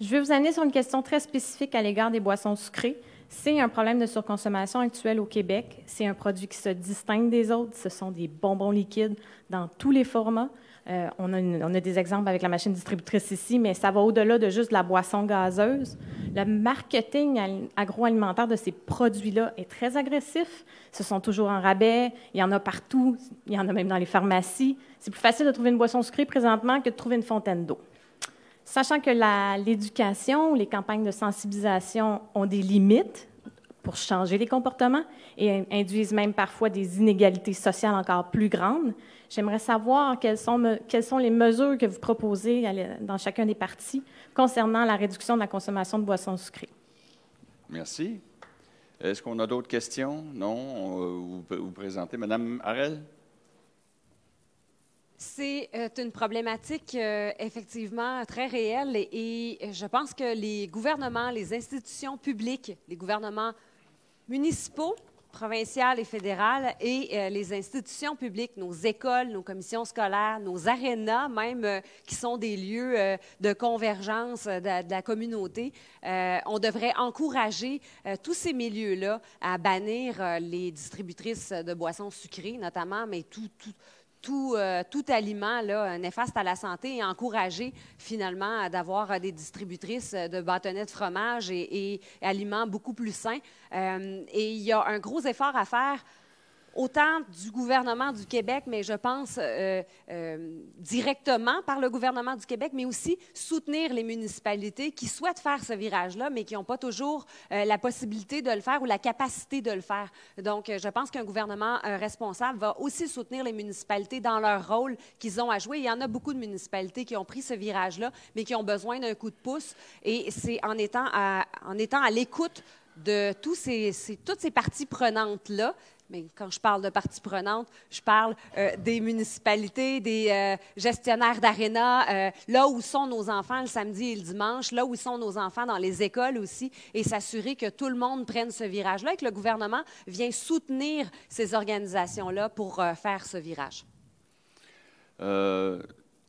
Je vais vous amener sur une question très spécifique à l'égard des boissons sucrées. C'est un problème de surconsommation actuel au Québec. C'est un produit qui se distingue des autres. Ce sont des bonbons liquides dans tous les formats. Euh, on, a des exemples avec la machine distributrice ici, mais ça va au-delà de juste la boisson gazeuse. Le marketing agroalimentaire de ces produits-là est très agressif. Ce sont toujours en rabais. Il y en a partout. Il y en a même dans les pharmacies. C'est plus facile de trouver une boisson sucrée présentement que de trouver une fontaine d'eau. Sachant que l'éducation, les campagnes de sensibilisation ont des limites pour changer les comportements et induisent même parfois des inégalités sociales encore plus grandes, j'aimerais savoir quelles sont, les mesures que vous proposez dans chacun des partis concernant la réduction de la consommation de boissons sucrées. Merci. Est-ce qu'on a d'autres questions? Non? Euh, vous vous présenter, Madame Harel? C'est euh, une problématique euh, effectivement très réelle et, je pense que les gouvernements, les institutions publiques, les gouvernements municipaux, provinciales et fédérales et euh, les institutions publiques, nos écoles, nos commissions scolaires, nos arénas même, qui sont des lieux de convergence de, la communauté, on devrait encourager tous ces milieux-là à bannir les distributrices de boissons sucrées notamment, mais tout euh, tout, aliment euh, néfaste à la santé et encourager finalement d'avoir euh, des distributrices de bâtonnets de fromage et, aliments beaucoup plus sains. et il y a un gros effort à faire autant du gouvernement du Québec, mais je pense euh, euh, directement par le gouvernement du Québec, mais aussi soutenir les municipalités qui souhaitent faire ce virage-là, mais qui n'ont pas toujours euh, la possibilité de le faire ou la capacité de le faire. Donc, je pense qu'un gouvernement responsable va aussi soutenir les municipalités dans leur rôle qu'ils ont à jouer. Il y en a beaucoup de municipalités qui ont pris ce virage-là, mais qui ont besoin d'un coup de pouce. Et c'est en étant à, en étant à l'écoute de toutes ces parties prenantes-là mais quand je parle de parties prenantes, je parle euh, des municipalités, des euh, gestionnaires d'aréna, euh, là où sont nos enfants le samedi et le dimanche, là où sont nos enfants dans les écoles aussi, et s'assurer que tout le monde prenne ce virage-là et que le gouvernement vient soutenir ces organisations-là pour faire ce virage.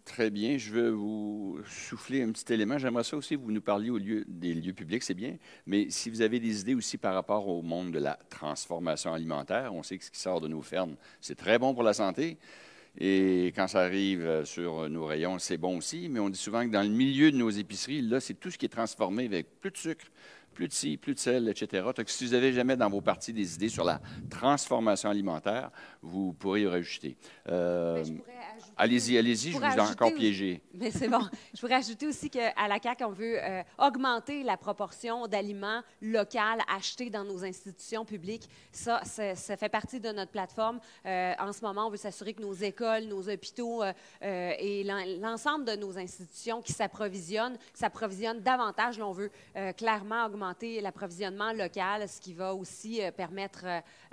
Très bien. Je veux vous souffler un petit élément. J'aimerais ça aussi que vous nous parliez au lieu, des lieux publics, c'est bien. Mais si vous avez des idées aussi par rapport au monde de la transformation alimentaire, on sait que ce qui sort de nos fermes, c'est très bon pour la santé. Et quand ça arrive euh, sur nos rayons, c'est bon aussi. Mais on dit souvent que dans le milieu de nos épiceries, là, c'est tout ce qui est transformé avec plus de sucre, plus de ci, plus de sel, etc. Donc, si vous avez jamais dans vos parties des idées sur la transformation alimentaire, vous pourrez y rajouter. Euh, ben, je pourrais Allez-y, allez-y, je, vous ai encore piégé. Mais c'est bon. je voudrais ajouter aussi qu'à la CAQ, on veut euh, augmenter la proportion d'aliments locaux achetés dans nos institutions publiques. Ça, ça fait partie de notre plateforme. Euh, en ce moment, on veut s'assurer que nos écoles, nos hôpitaux euh, et l'ensemble de nos institutions qui s'approvisionnent, s'approvisionnent davantage. on veut clairement augmenter l'approvisionnement local, ce qui va aussi permettre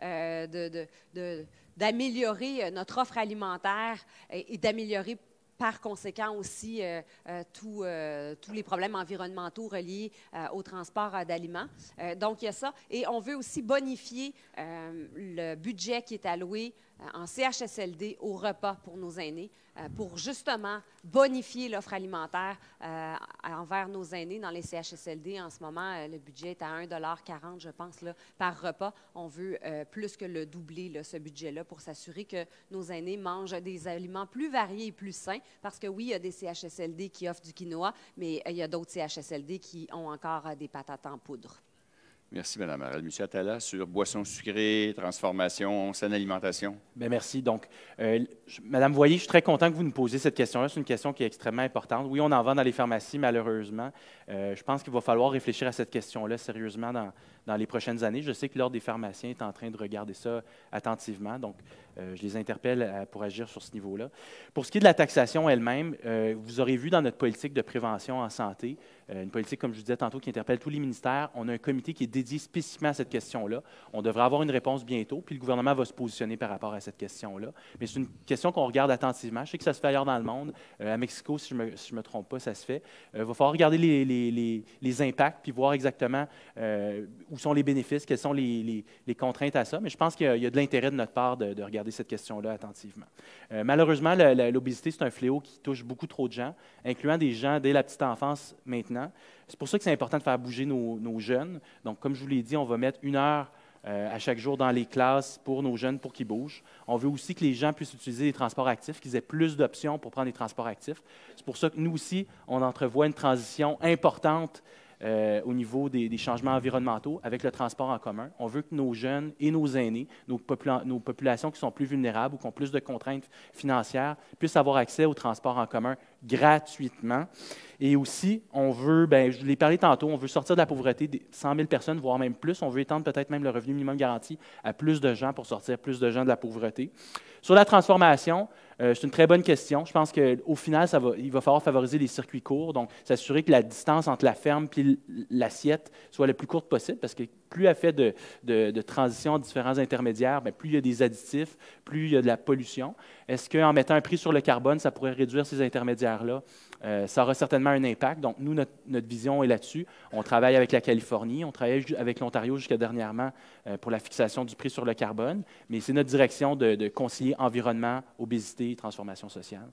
de d'améliorer euh, notre offre alimentaire euh, et, d'améliorer par conséquent aussi euh, tous les problèmes environnementaux reliés au transport d'aliments. donc, il y a ça. Et on veut aussi bonifier le budget qui est alloué euh, en CHSLD au repas pour nos aînés, euh, pour justement bonifier l'offre alimentaire euh, envers nos aînés dans les CHSLD. En ce moment, le budget est à 1,40 je pense, là, par repas. On veut plus que le doubler, ce budget-là, pour s'assurer que nos aînés mangent des aliments plus variés et plus sains. Parce que oui, il y a des CHSLD qui offrent du quinoa, mais il y a d'autres CHSLD qui ont encore des patates en poudre. Merci, Mme Arel. M. Attala, sur boissons sucrées, transformation, saine alimentation. Bien, merci. Donc, euh, Mme Voyer, je suis très content que vous nous posiez cette question-là. C'est une question qui est extrêmement importante. Oui, on en vend dans les pharmacies, malheureusement. Euh, je pense qu'il va falloir réfléchir à cette question-là sérieusement dans, dans, les prochaines années. Je sais que l'Ordre des pharmaciens est en train de regarder ça attentivement. Donc, euh, je les interpelle pour agir sur ce niveau-là. Pour ce qui est de la taxation elle-même, vous aurez vu dans notre politique de prévention en santé, euh, une politique, comme je vous disais tantôt, qui interpelle tous les ministères. On a un comité qui est dédié spécifiquement à cette question-là. On devrait avoir une réponse bientôt, puis le gouvernement va se positionner par rapport à cette question-là. Mais c'est une question qu'on regarde attentivement. Je sais que ça se fait ailleurs dans le monde. Euh, à Mexico, si je ne me, trompe pas, ça se fait. Euh, il va falloir regarder les, impacts, puis voir exactement où sont les bénéfices, quelles sont les, contraintes à ça. Mais je pense qu'il y, a de l'intérêt de notre part de regarder cette question-là attentivement. malheureusement, l'obésité, c'est un fléau qui touche beaucoup trop de gens, incluant des gens dès la petite enfance maintenant c'est pour ça que c'est important de faire bouger nos, jeunes. Donc, comme je vous l'ai dit, on va mettre une heure euh, à chaque jour dans les classes pour nos jeunes, pour qu'ils bougent. On veut aussi que les gens puissent utiliser les transports actifs, qu'ils aient plus d'options pour prendre les transports actifs. C'est pour ça que nous aussi, on entrevoit une transition importante euh, au niveau des, changements environnementaux avec le transport en commun. On veut que nos jeunes et nos aînés, nos, populations qui sont plus vulnérables ou qui ont plus de contraintes financières, puissent avoir accès au transport en commun gratuitement. Et aussi, on veut, ben, je l'ai parlé tantôt, on veut sortir de la pauvreté de 100 000 personnes, voire même plus. On veut étendre peut-être même le revenu minimum garanti à plus de gens pour sortir plus de gens de la pauvreté. Sur la transformation, euh, c'est une très bonne question. Je pense qu'au final, il va falloir favoriser les circuits courts, donc s'assurer que la distance entre la ferme et l'assiette soit la plus courte possible, parce que plus elle fait de, de, de transition à différents intermédiaires, ben, plus il y a des additifs, plus il y a de la pollution. Est-ce qu'en mettant un prix sur le carbone, ça pourrait réduire ces intermédiaires-là? Euh, ça aura certainement un impact. Donc, nous, notre, vision est là-dessus. On travaille avec la Californie, on travaille avec l'Ontario jusqu'à dernièrement euh, pour la fixation du prix sur le carbone, mais c'est notre direction de, de, concilier environnement, obésité et transformation sociale.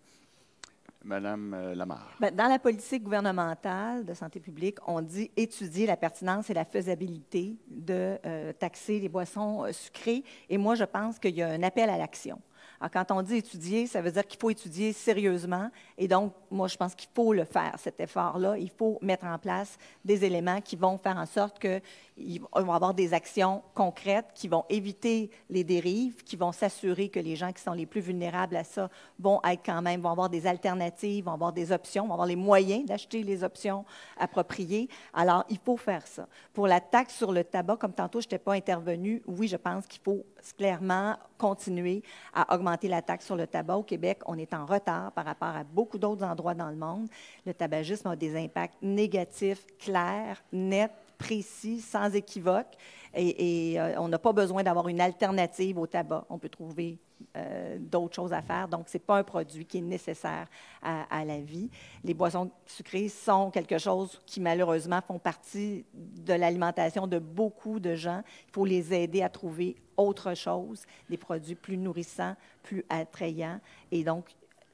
Madame euh, Lamarre. Ben, dans la politique gouvernementale de santé publique, on dit étudier la pertinence et la faisabilité de taxer les boissons sucrées. Et moi, je pense qu'il y a un appel à l'action. Alors, ah, quand on dit étudier, ça veut dire qu'il faut étudier sérieusement. Et donc, moi, je pense qu'il faut le faire, cet effort-là. Il faut mettre en place des éléments qui vont faire en sorte que ils vont avoir des actions concrètes qui vont éviter les dérives, qui vont s'assurer que les gens qui sont les plus vulnérables à ça vont être quand même, vont avoir des alternatives, vont avoir des options, vont avoir les moyens d'acheter les options appropriées. Alors, il faut faire ça. Pour la taxe sur le tabac, comme tantôt, je n'étais pas intervenue, oui, je pense qu'il faut clairement continuer à augmenter la taxe sur le tabac. Au Québec, on est en retard par rapport à beaucoup d'autres endroits dans le monde. Le tabagisme a des impacts négatifs clairs, nets précis, sans équivoque. Et, euh, on n'a pas besoin d'avoir une alternative au tabac. On peut trouver euh, d'autres choses à faire. Donc, ce n'est pas un produit qui est nécessaire à, à, la vie. Les boissons sucrées sont quelque chose qui, malheureusement, font partie de l'alimentation de beaucoup de gens. Il faut les aider à trouver autre chose, des produits plus nourrissants, plus attrayants. Et donc,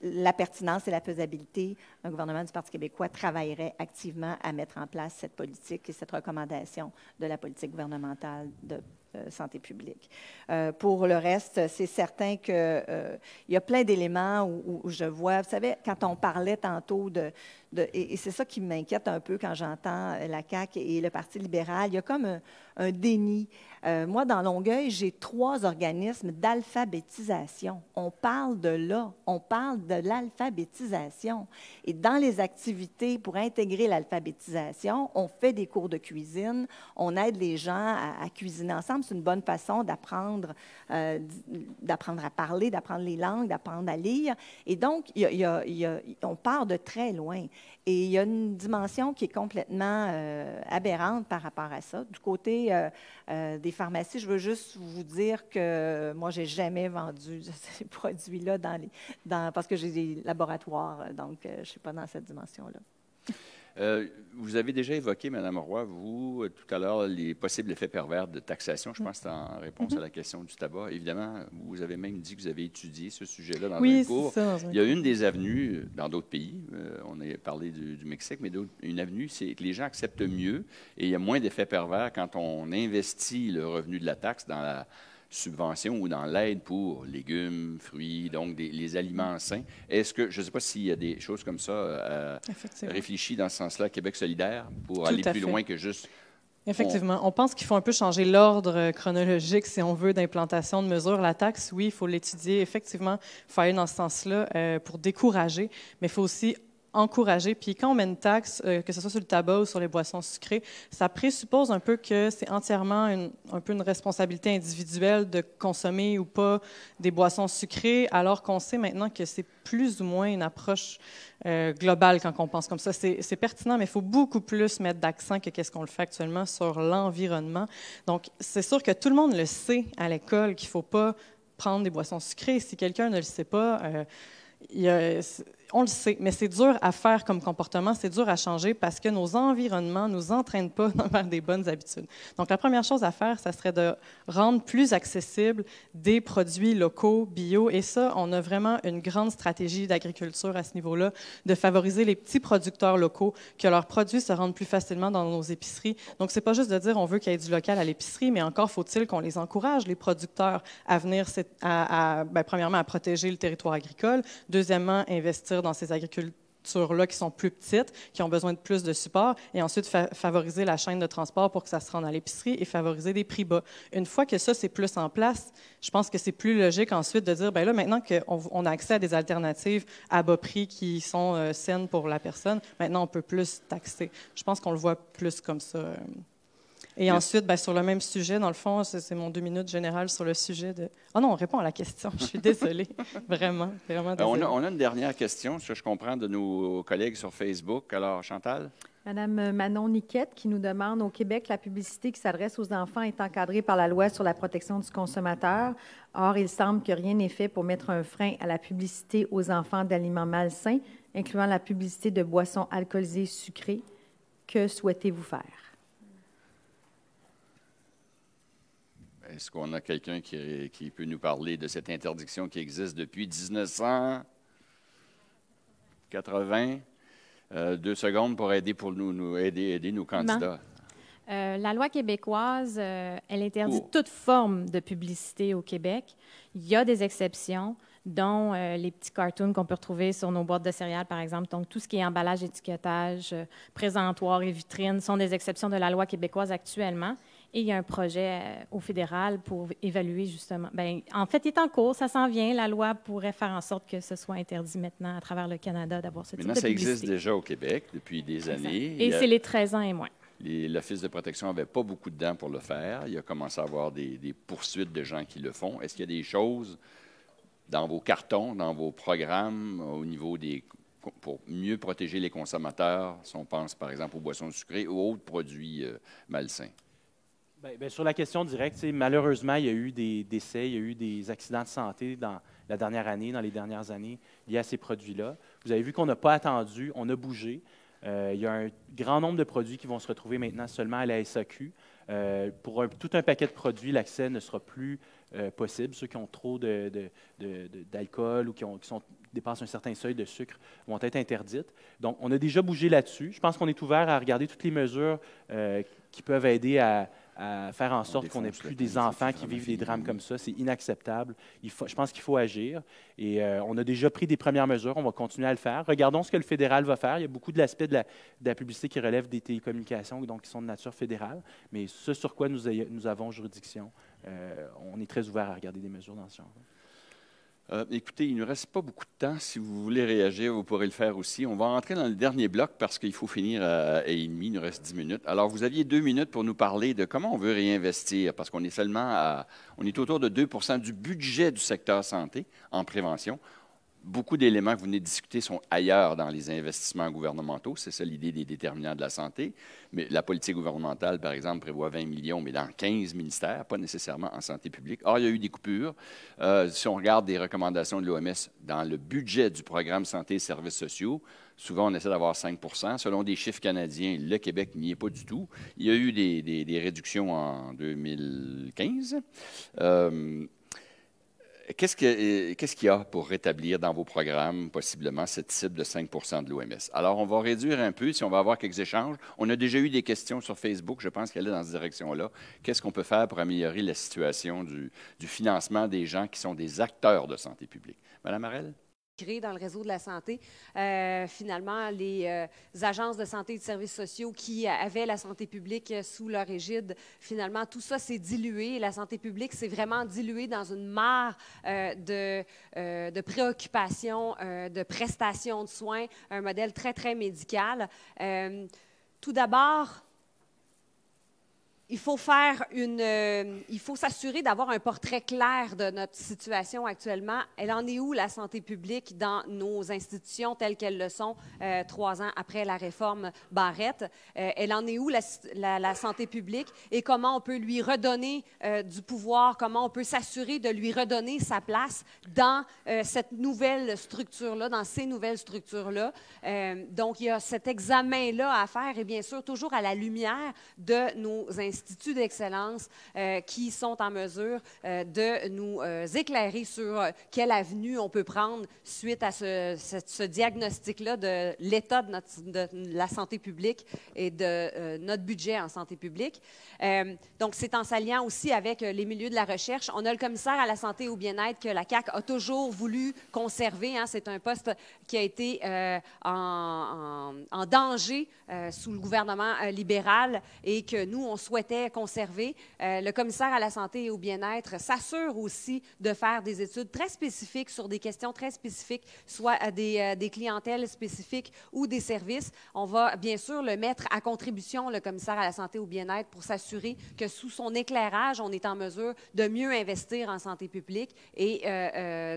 la pertinence et la faisabilité, un gouvernement du Parti québécois travaillerait activement à mettre en place cette politique et cette recommandation de la politique gouvernementale de euh, santé publique. Euh, pour le reste, c'est certain qu'il euh, y a plein d'éléments où, où, je vois, vous savez, quand on parlait tantôt de, et, c'est ça qui m'inquiète un peu quand j'entends euh, la CAQ et le Parti libéral. Il y a comme un, déni. Euh, moi, dans Longueuil, j'ai trois organismes d'alphabétisation. On parle de là, on parle de l'alphabétisation. Et dans les activités pour intégrer l'alphabétisation, on fait des cours de cuisine, on aide les gens à, cuisiner ensemble. C'est une bonne façon d'apprendre, euh, d'apprendre à parler, d'apprendre les langues, d'apprendre à lire. Et donc, on part de très loin. Et il y a une dimension qui est complètement euh, aberrante par rapport à ça. Du côté euh, euh, des pharmacies, je veux juste vous dire que moi, je n'ai jamais vendu ces produits-là dans parce que j'ai des laboratoires, donc je ne suis pas dans cette dimension-là. Euh, vous avez déjà évoqué, Madame Roy, vous, euh, tout à l'heure, les possibles effets pervers de taxation. Je pense que en réponse à mhm. la question du tabac. Évidemment, vous avez même dit que vous avez étudié ce sujet-là dans oui, cours. Il y a une des avenues euh, dans d'autres pays. on a parlé du, du Mexique, mais une avenue, c'est que les gens acceptent mieux et il y a moins d'effets pervers quand on investit le revenu de la taxe dans la subventions ou dans l'aide pour légumes, fruits, donc les aliments sains. Est-ce que, je ne sais pas s'il y a des choses comme ça euh, réfléchies dans ce sens-là, Québec solidaire, pour aller plus loin que juste Effectivement. On pense qu'il faut un peu changer l'ordre chronologique, si on veut, d'implantation de mesures. La taxe, oui, il faut l'étudier. Effectivement, il faut aller dans ce sens-là euh, pour décourager, mais il faut aussi encouragé. Puis quand on met une taxe, euh, que ce soit sur le tabac ou sur les boissons sucrées, ça présuppose un peu que c'est entièrement une, un peu une responsabilité individuelle de consommer ou pas des boissons sucrées, alors qu'on sait maintenant que c'est plus ou moins une approche euh, globale quand on pense comme ça. C'est pertinent, mais il faut beaucoup plus mettre d'accent que qu'est-ce qu'on le fait actuellement sur l'environnement. Donc, c'est sûr que tout le monde le sait à l'école qu'il ne faut pas prendre des boissons sucrées. Si quelqu'un ne le sait pas, euh, il y a on le sait, mais c'est dur à faire comme comportement, c'est dur à changer parce que nos environnements ne nous entraînent pas vers des bonnes habitudes. Donc, la première chose à faire, ça serait de rendre plus accessibles des produits locaux, bio. Et ça, on a vraiment une grande stratégie d'agriculture à ce niveau-là, de favoriser les petits producteurs locaux, que leurs produits se rendent plus facilement dans nos épiceries. Donc, c'est pas juste de dire on veut qu'il y ait du local à l'épicerie, mais encore faut-il qu'on les encourage, les producteurs, à venir, à, ben, premièrement, à protéger le territoire agricole, deuxièmement, investir dans ces agricultures-là qui sont plus petites, qui ont besoin de plus de support, et ensuite favoriser la chaîne de transport pour que ça se rende à l'épicerie et favoriser des prix bas. Une fois que ça, c'est plus en place, je pense que c'est plus logique ensuite de dire, ben là, maintenant qu'on on a accès à des alternatives à bas prix qui sont euh, saines pour la personne, maintenant on peut plus taxer. Je pense qu'on le voit plus comme ça. Euh, et ensuite, ben, sur le même sujet, dans le fond, c'est mon deux minutes générale sur le sujet de. Oh non, on répond à la question. Je suis désolée. vraiment, vraiment ben, on, a, une dernière question, ce que je comprends, de nos collègues sur Facebook. Alors, Chantal? Madame euh, Manon Niquette qui nous demande au Québec, la publicité qui s'adresse aux enfants est encadrée par la loi sur la protection du consommateur. Or, il semble que rien n'est fait pour mettre un frein à la publicité aux enfants d'aliments malsains, incluant la publicité de boissons alcoolisées sucrées. Que souhaitez-vous faire? Est-ce qu'on a quelqu'un qui, peut nous parler de cette interdiction qui existe depuis 1980? Euh, deux secondes pour aider, pour nous, nos candidats. Euh, la loi québécoise, euh, elle interdit toute forme de publicité au Québec. Il y a des exceptions, dont les petits cartoons qu'on peut retrouver sur nos boîtes de céréales, par exemple. Donc, tout ce qui est emballage, étiquetage, présentoir et vitrine sont des exceptions de la loi québécoise actuellement. Et il y a un projet euh, au fédéral pour évaluer justement. Bien, en fait, il est en cours, ça s'en vient. La loi pourrait faire en sorte que ce soit interdit maintenant à travers le Canada d'avoir ce type de Maintenant, ça existe déjà au Québec depuis des années. Et c'est les 13 ans et moins. L'Office de protection n'avait pas beaucoup de dents pour le faire. Il a commencé à avoir des, poursuites de gens qui le font. Est-ce qu'il y a des choses dans vos cartons, dans vos programmes, au niveau des pour mieux protéger les consommateurs, si on pense par exemple aux boissons sucrées ou autres produits euh, malsains? Ben, ben, sur la question directe, malheureusement, il y a eu des décès, il y a eu des accidents de santé dans la dernière année, dans les dernières années, liés à ces produits-là. Vous avez vu qu'on n'a pas attendu, on a bougé. Euh, il y a un grand nombre de produits qui vont se retrouver maintenant seulement à la SAQ. Euh, pour tout un paquet de produits, l'accès ne sera plus euh, possible. Ceux qui ont trop d'alcool ou qui, ont, dépassent un certain seuil de sucre vont être interdits. Donc, on a déjà bougé là-dessus. Je pense qu'on est ouvert à regarder toutes les mesures qui peuvent aider à, à faire en sorte qu'on n'ait plus des enfants qui vivent des drames comme ça. C'est inacceptable. Il faut, je pense qu'il faut agir. Et euh, on a déjà pris des premières mesures. On va continuer à le faire. Regardons ce que le fédéral va faire. Il y a beaucoup de l'aspect de, la, publicité qui relève des télécommunications, donc qui sont de nature fédérale. Mais ce sur quoi nous, avons juridiction, euh, on est très ouvert à regarder des mesures dans ce genre. Euh, écoutez, il ne reste pas beaucoup de temps. Si vous voulez réagir, vous pourrez le faire aussi. On va entrer dans le dernier bloc parce qu'il faut finir à 8 h Il nous reste 10 minutes. Alors, vous aviez deux minutes pour nous parler de comment on veut réinvestir parce qu'on est seulement à, on est autour de 2 du budget du secteur santé en prévention beaucoup d'éléments que vous venez de discuter sont ailleurs dans les investissements gouvernementaux. C'est ça l'idée des déterminants de la santé. Mais la politique gouvernementale, par exemple, prévoit 20 millions, mais dans 15 ministères, pas nécessairement en santé publique. Or, il y a eu des coupures. Euh, si on regarde des recommandations de l'OMS dans le budget du programme Santé et Services sociaux, Souvent, on essaie d'avoir 5 Selon des chiffres canadiens, le Québec n'y est pas du tout. Il y a eu des, réductions en 2015. Qu'est-ce qu'il y a pour rétablir dans vos programmes, possiblement, ce type de 5 de l'OMS? Alors, on va réduire un peu si on va avoir quelques échanges. On a déjà eu des questions sur Facebook, je pense qu'elle est dans cette direction-là. Qu'est-ce qu'on peut faire pour améliorer la situation du, du, financement des gens qui sont des acteurs de santé publique? Madame Arel? dans le réseau de la santé. Euh, finalement, les euh, agences de santé et de services sociaux qui avaient la santé publique euh, sous leur égide, finalement, tout ça s'est dilué. La santé publique s'est vraiment diluée dans une mare de, de, préoccupations, de prestations de soins, un modèle très, très médical. tout d'abord, il faut faire une, euh, il faut s'assurer d'avoir un portrait clair de notre situation actuellement. Elle en est où la santé publique dans nos institutions telles qu'elles le sont euh, trois ans après la réforme Barrette euh, Elle en est où la, la, santé publique et comment on peut lui redonner du pouvoir Comment on peut s'assurer de lui redonner sa place dans cette nouvelle structure là, dans ces nouvelles structures là Donc il y a cet examen là à faire et bien sûr toujours à la lumière de nos institutions instituts d'excellence euh, qui sont en mesure euh, de nous euh, éclairer sur quelle avenue on peut prendre suite à ce, diagnostic-là de l'état de, la santé publique et de notre budget en santé publique. donc, c'est en s'alliant aussi avec les milieux de la recherche. On a le commissaire à la santé et au bien-être que la CAC a toujours voulu conserver. Hein. c'est un poste qui a été en, en, danger sous le gouvernement libéral et que nous, on souhaite conservé. Euh, le commissaire à la santé et au bien-être s'assure aussi de faire des études très spécifiques sur des questions très spécifiques, soit à euh, des, euh, des clientèles spécifiques ou des services. On va bien sûr le mettre à contribution, le commissaire à la santé et au bien-être, pour s'assurer que sous son éclairage, on est en mesure de mieux investir en santé publique et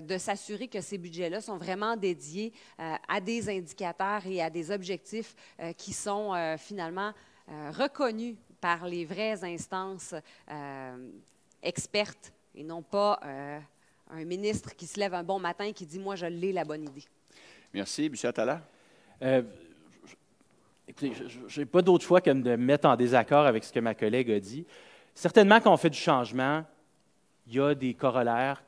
de s'assurer que ces budgets-là sont vraiment dédiés à des indicateurs et à des objectifs qui sont finalement reconnus par les vraies instances euh, expertes et non pas euh, un ministre qui se lève un bon matin et qui dit Moi, je l'ai la bonne idée. Merci. M. Attala? Euh, écoutez, je n'ai pas d'autre choix que de me mettre en désaccord avec ce que ma collègue a dit. Certainement, quand on fait du changement, il y a des corollaires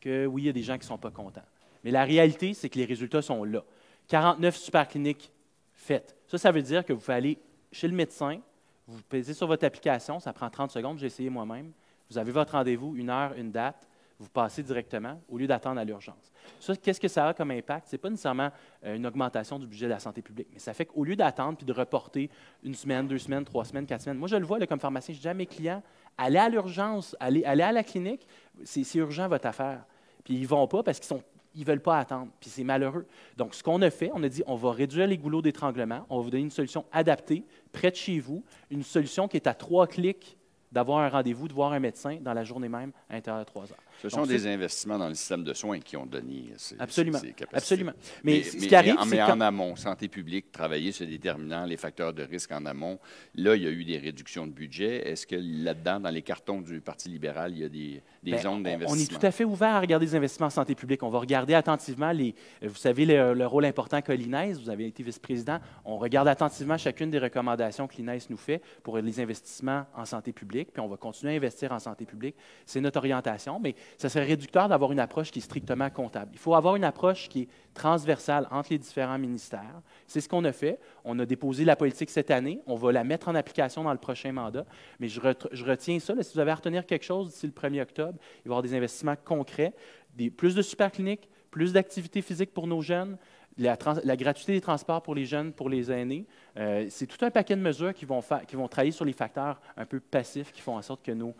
que, oui, il y a des gens qui ne sont pas contents. Mais la réalité, c'est que les résultats sont là. 49 supercliniques faites. Ça, ça veut dire que vous allez chez le médecin, vous pesez sur votre application, ça prend 30 secondes, j'ai essayé moi-même. Vous avez votre rendez-vous, une heure, une date, vous passez directement au lieu d'attendre à l'urgence. Ça, qu'est-ce que ça a comme impact? Ce n'est pas nécessairement euh, une augmentation du budget de la santé publique, mais ça fait qu'au lieu d'attendre puis de reporter une semaine, deux semaines, trois semaines, quatre semaines, moi je le vois comme pharmacien, je dis à mes clients, allez à l'urgence, allez, à la clinique, c'est urgent votre affaire. Puis ils ne vont pas parce qu'ils sont ils ne veulent pas attendre, puis c'est malheureux. Donc, ce qu'on a fait, on a dit, on va réduire les goulots d'étranglement, on va vous donner une solution adaptée, près de chez vous, une solution qui est à trois clics d'avoir un rendez-vous, de voir un médecin dans la journée même à l'intérieur de trois heures. Ce sont des investissements dans le système de soins qui ont donné ces, Absolument. capacités. Absolument. Mais, ce qui arrive, en, amont, santé publique, travailler sur les déterminants, les facteurs de risque en amont. Là, il y a eu des réductions de budget. Est-ce que là-dedans, dans les cartons du Parti libéral, il y a des, ben, zones d'investissement? On est tout à fait ouvert à regarder les investissements en santé publique. On va regarder attentivement les. Vous savez le, rôle important que l'INES. Vous avez été vice-président. On regarde attentivement chacune des recommandations que l'INES nous fait pour les investissements en santé publique. Puis on va continuer à investir en santé publique. C'est notre orientation. Mais ça serait réducteur d'avoir une approche qui est strictement comptable. Il faut avoir une approche qui est transversale entre les différents ministères. C'est ce qu'on a fait. On a déposé la politique cette année. On va la mettre en application dans le prochain mandat. Mais je, retiens ça. si vous avez à retenir quelque chose d'ici le 1er octobre, il va y avoir des investissements concrets, des, plus de supercliniques, plus d'activités physiques pour nos jeunes, la, gratuité des transports pour les jeunes, pour les aînés. Euh, c'est tout un paquet de mesures qui vont, travailler sur les facteurs un peu passifs qui font en sorte que nos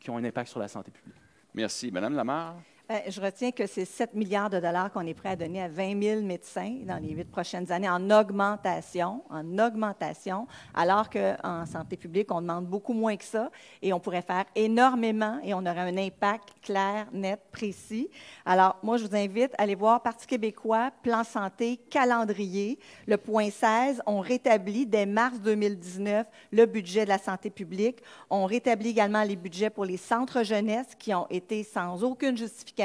qui ont un impact sur la santé publique. Merci. Madame Lamarre? Ben, je retiens que c'est 7 milliards de dollars qu'on est prêt à donner à 20 000 médecins dans les huit prochaines années en augmentation, en augmentation, alors qu'en santé publique, on demande beaucoup moins que ça et on pourrait faire énormément et on aurait un impact clair, net, précis. Alors, moi, je vous invite à aller voir Parti québécois, Plan santé, calendrier. Le point 16, on rétablit dès mars 2019 le budget de la santé publique. On rétablit également les budgets pour les centres jeunesse qui ont été sans aucune justification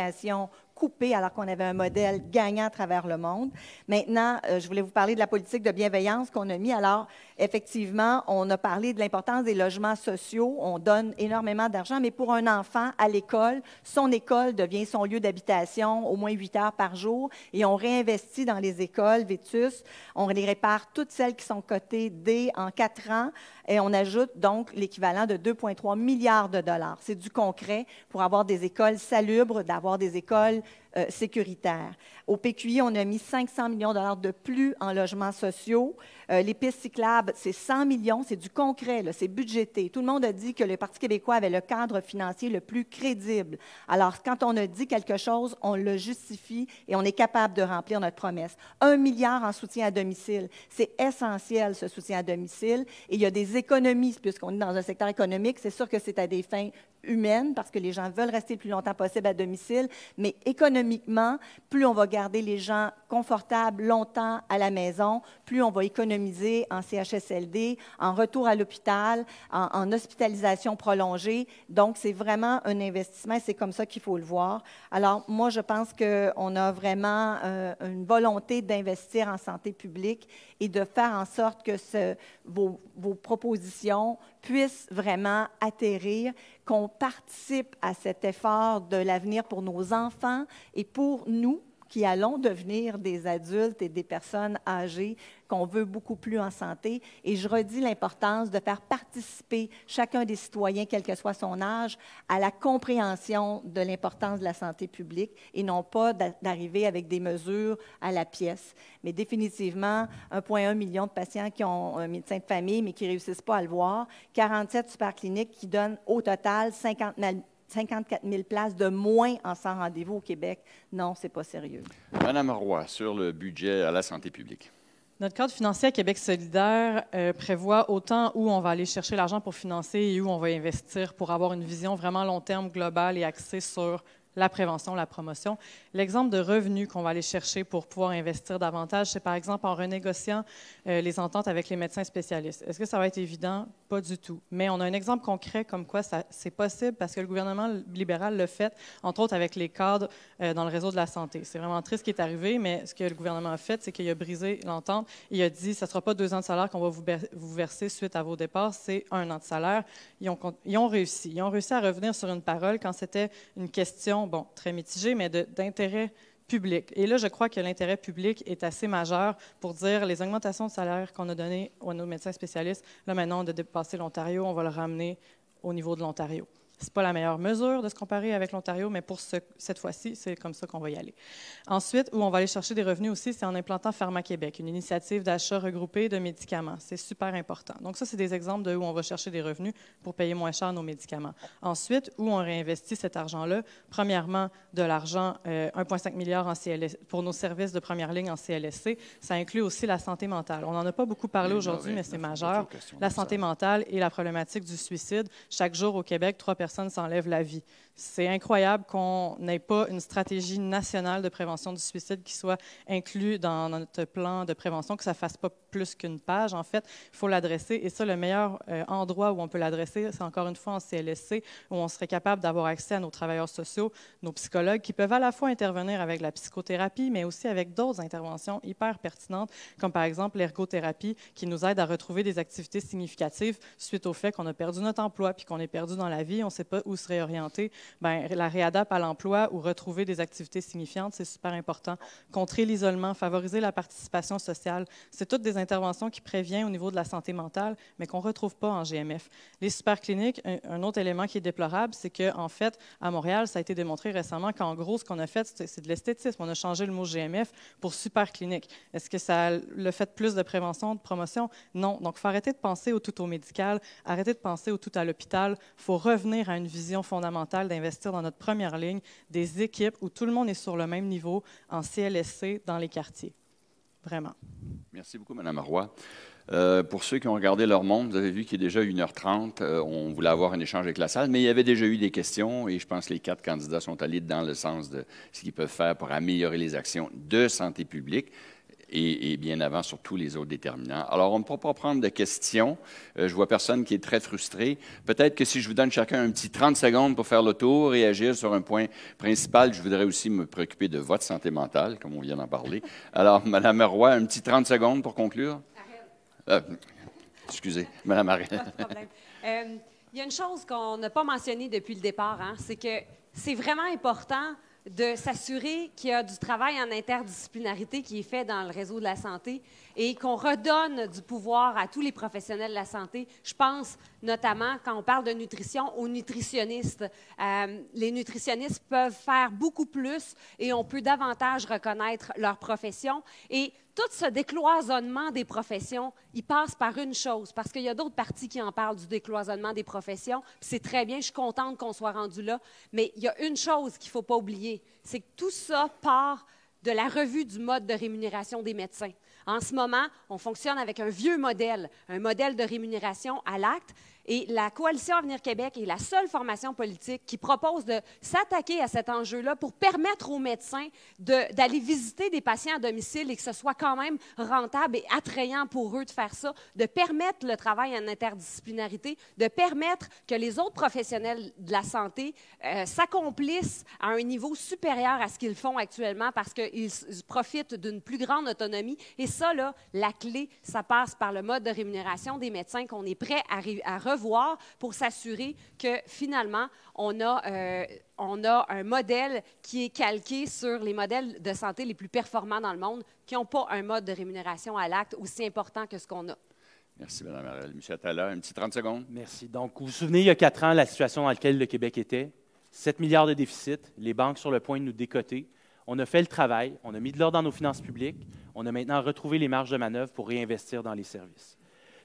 coupée alors qu'on avait un modèle gagnant à travers le monde. Maintenant, euh, je voulais vous parler de la politique de bienveillance qu'on a mis. Alors, Effectivement, on a parlé de l'importance des logements sociaux. On donne énormément d'argent, mais pour un enfant à l'école, son école devient son lieu d'habitation au moins huit heures par jour et on réinvestit dans les écoles Vétus. On les répare toutes celles qui sont cotées D en 4 ans et on ajoute donc l'équivalent de 2,3 milliards de dollars. C'est du concret pour avoir des écoles salubres, d'avoir des écoles euh, sécuritaire. Au PQI, on a mis 500 millions de dollars de plus en logements sociaux. Euh, les pistes cyclables, c'est 100 millions, c'est du concret, c'est budgété. Tout le monde a dit que le Parti québécois avait le cadre financier le plus crédible. Alors, quand on a dit quelque chose, on le justifie et on est capable de remplir notre promesse. Un milliard en soutien à domicile, c'est essentiel, ce soutien à domicile. Et il y a des économies, puisqu'on est dans un secteur économique, c'est sûr que c'est à des fins humaine, parce que les gens veulent rester le plus longtemps possible à domicile, mais économiquement, plus on va garder les gens confortables longtemps à la maison, plus on va économiser en CHSLD, en retour à l'hôpital, en, hospitalisation prolongée. Donc, c'est vraiment un investissement, et c'est comme ça qu'il faut le voir. Alors, moi, je pense qu'on a vraiment euh, une volonté d'investir en santé publique et de faire en sorte que vos, propositions puissent vraiment atterrir, qu'on participe à cet effort de l'avenir pour nos enfants et pour nous, qui allons devenir des adultes et des personnes âgées qu'on veut beaucoup plus en santé. Et je redis l'importance de faire participer chacun des citoyens, quel que soit son âge, à la compréhension de l'importance de la santé publique et non pas d'arriver avec des mesures à la pièce. Mais définitivement, 1,1 million de patients qui ont un médecin de famille mais qui ne réussissent pas à le voir, 47 supercliniques qui donnent au total 59 54 000 places de moins en sans rendez-vous au Québec. Non, ce n'est pas sérieux. Madame Roy, sur le budget à la santé publique. Notre cadre financier à Québec solidaire euh, prévoit autant où on va aller chercher l'argent pour financer et où on va investir pour avoir une vision vraiment long terme, globale et axée sur la prévention, la promotion. L'exemple de revenus qu'on va aller chercher pour pouvoir investir davantage, c'est par exemple en renégociant euh, les ententes avec les médecins spécialistes. Est-ce que ça va être évident? Pas du tout. Mais on a un exemple concret comme quoi c'est possible parce que le gouvernement libéral le fait, entre autres avec les cadres euh, dans le réseau de la santé. C'est vraiment triste ce qui est arrivé, mais ce que le gouvernement a fait, c'est qu'il a brisé l'entente. Il a dit, ça ne sera pas deux ans de salaire qu'on va vous, verser suite à vos départs, c'est un an de salaire. Ils ont, ils ont réussi. Ils ont réussi à revenir sur une parole quand c'était une question bon, très mitigé, mais d'intérêt public. Et là, je crois que l'intérêt public est assez majeur pour dire les augmentations de salaire qu'on a données à nos médecins spécialistes, là maintenant, on a dépassé l'Ontario, on va le ramener au niveau de l'Ontario n'est pas la meilleure mesure de se comparer avec l'Ontario, mais pour ce, cette fois-ci, c'est comme ça qu'on va y aller. Ensuite, où on va aller chercher des revenus aussi, c'est en implantant Pharma-Québec, une initiative d'achat regroupé de médicaments. C'est super important. Donc ça, c'est des exemples de où on va chercher des revenus pour payer moins cher nos médicaments. Ensuite, où on réinvestit cet argent-là, premièrement, de l'argent, 1,5 euh, milliard en CLS, pour nos services de première ligne en CLSC. Ça inclut aussi la santé mentale. On n'en a pas beaucoup parlé aujourd'hui, mais c'est majeur. La santé mentale et la problématique du suicide. Chaque jour au Québec, trois personnes personne s'enlève la vie. C'est incroyable qu'on n'ait pas une stratégie nationale de prévention du suicide qui soit inclue dans notre plan de prévention, que ça ne fasse pas plus qu'une page. En fait, il faut l'adresser. Et ça, le meilleur euh, endroit où on peut l'adresser, c'est encore une fois en CLSC, où on serait capable d'avoir accès à nos travailleurs sociaux, nos psychologues, qui peuvent à la fois intervenir avec la psychothérapie, mais aussi avec d'autres interventions hyper pertinentes, comme par exemple l'ergothérapie, qui nous aide à retrouver des activités significatives suite au fait qu'on a perdu notre emploi, puis qu'on est perdu dans la vie, on ne sait pas où se réorienter ben, la réadapte à l'emploi ou retrouver des activités signifiantes, c'est super important. Contrer l'isolement, favoriser la participation sociale, c'est toutes des interventions qui préviennent au niveau de la santé mentale, mais qu'on ne retrouve pas en GMF. Les supercliniques, un, un autre élément qui est déplorable, c'est qu'en en fait, à Montréal, ça a été démontré récemment qu'en gros, ce qu'on a fait, c'est de l'esthétisme. On a changé le mot GMF pour clinique. Est-ce que ça le fait plus de prévention, de promotion? Non. Donc, il faut arrêter de penser au tout au médical, arrêter de penser au tout à l'hôpital. Il faut revenir à une vision fondamentale investir dans notre première ligne des équipes où tout le monde est sur le même niveau en CLSC dans les quartiers. Vraiment. Merci beaucoup, Mme Roy. Euh, pour ceux qui ont regardé leur monde, vous avez vu qu'il est déjà 1h30. Euh, on voulait avoir un échange avec la salle, mais il y avait déjà eu des questions et je pense que les quatre candidats sont allés dans le sens de ce qu'ils peuvent faire pour améliorer les actions de santé publique et, bien avant sur tous les autres déterminants. Alors, on ne peut pas prendre de questions. Je euh, je vois personne qui est très frustré. Peut-être que si je vous donne chacun un petit 30 secondes pour faire le tour, réagir sur un point principal, je voudrais aussi me préoccuper de votre santé mentale, comme on vient d'en parler. Alors, Madame Roy, un petit 30 secondes pour conclure. Euh, excusez, Madame de euh, il y a une chose qu'on n'a pas mentionnée depuis le départ, hein, c'est que c'est vraiment important de s'assurer qu'il y a du travail en interdisciplinarité qui est fait dans le réseau de la santé, et qu'on redonne du pouvoir à tous les professionnels de la santé. Je pense notamment, quand on parle de nutrition, aux nutritionnistes. Euh, les nutritionnistes peuvent faire beaucoup plus et on peut davantage reconnaître leur profession. Et tout ce décloisonnement des professions, il passe par une chose, parce qu'il y a d'autres parties qui en parlent du décloisonnement des professions. C'est très bien, je suis contente qu'on soit rendu là, mais il y a une chose qu'il ne faut pas oublier, c'est que tout ça part de la revue du mode de rémunération des médecins. En ce moment, on fonctionne avec un vieux modèle, un modèle de rémunération à l'acte et la Coalition Avenir Québec est la seule formation politique qui propose de s'attaquer à cet enjeu-là pour permettre aux médecins d'aller visiter des patients à domicile et que ce soit quand même rentable et attrayant pour eux de faire ça, de permettre le travail en interdisciplinarité, de permettre que les autres professionnels de la santé euh, s'accomplissent à un niveau supérieur à ce qu'ils font actuellement parce qu'ils profitent d'une plus grande autonomie. Et ça, là, la clé, ça passe par le mode de rémunération des médecins qu'on est prêt à, à voir pour s'assurer que finalement, on a, euh, on a un modèle qui est calqué sur les modèles de santé les plus performants dans le monde, qui n'ont pas un mode de rémunération à l'acte aussi important que ce qu'on a. Merci, Mme Michel Attala. Un petit 30 secondes. Merci. Donc, vous vous souvenez, il y a quatre ans, la situation dans laquelle le Québec était 7 milliards de déficit, les banques sur le point de nous décoter. On a fait le travail, on a mis de l'ordre dans nos finances publiques, on a maintenant retrouvé les marges de manœuvre pour réinvestir dans les services.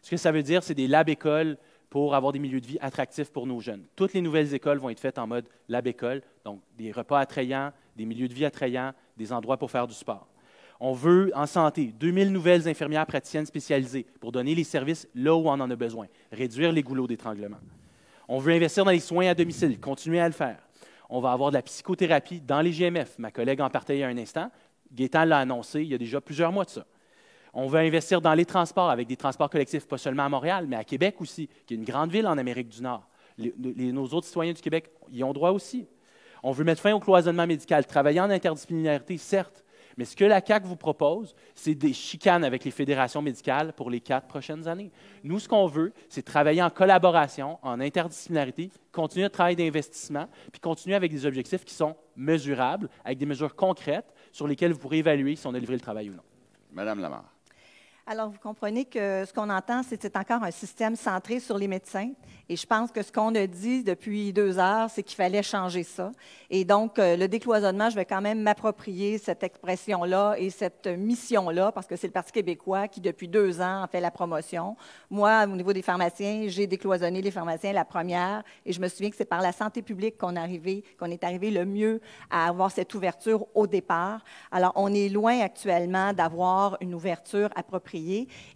Ce que ça veut dire, c'est des lab écoles pour avoir des milieux de vie attractifs pour nos jeunes. Toutes les nouvelles écoles vont être faites en mode lab école, donc des repas attrayants, des milieux de vie attrayants, des endroits pour faire du sport. On veut, en santé, 2000 nouvelles infirmières praticiennes spécialisées pour donner les services là où on en a besoin, réduire les goulots d'étranglement. On veut investir dans les soins à domicile, continuer à le faire. On va avoir de la psychothérapie dans les GMF. Ma collègue en partait il y a un instant. Gaétan l'a annoncé il y a déjà plusieurs mois de ça. On veut investir dans les transports avec des transports collectifs, pas seulement à Montréal, mais à Québec aussi, qui est une grande ville en Amérique du Nord. nos autres citoyens du Québec y ont droit aussi. On veut mettre fin au cloisonnement médical, travailler en interdisciplinarité, certes, mais ce que la CAQ vous propose, c'est des chicanes avec les fédérations médicales pour les quatre prochaines années. Nous, ce qu'on veut, c'est travailler en collaboration, en interdisciplinarité, continuer le travail d'investissement, puis continuer avec des objectifs qui sont mesurables, avec des mesures concrètes sur lesquelles vous pourrez évaluer si on a livré le travail ou non. Madame Lamarre. Alors, vous comprenez que ce qu'on entend, c'est encore un système centré sur les médecins. Et je pense que ce qu'on a dit depuis deux heures, c'est qu'il fallait changer ça. Et donc, euh, le décloisonnement, je vais quand même m'approprier cette expression-là et cette mission-là, parce que c'est le Parti québécois qui, depuis deux ans, en fait la promotion. Moi, au niveau des pharmaciens, j'ai décloisonné les pharmaciens la première. Et je me souviens que c'est par la santé publique qu'on est arrivé le mieux à avoir cette ouverture au départ. Alors, on est loin actuellement d'avoir une ouverture appropriée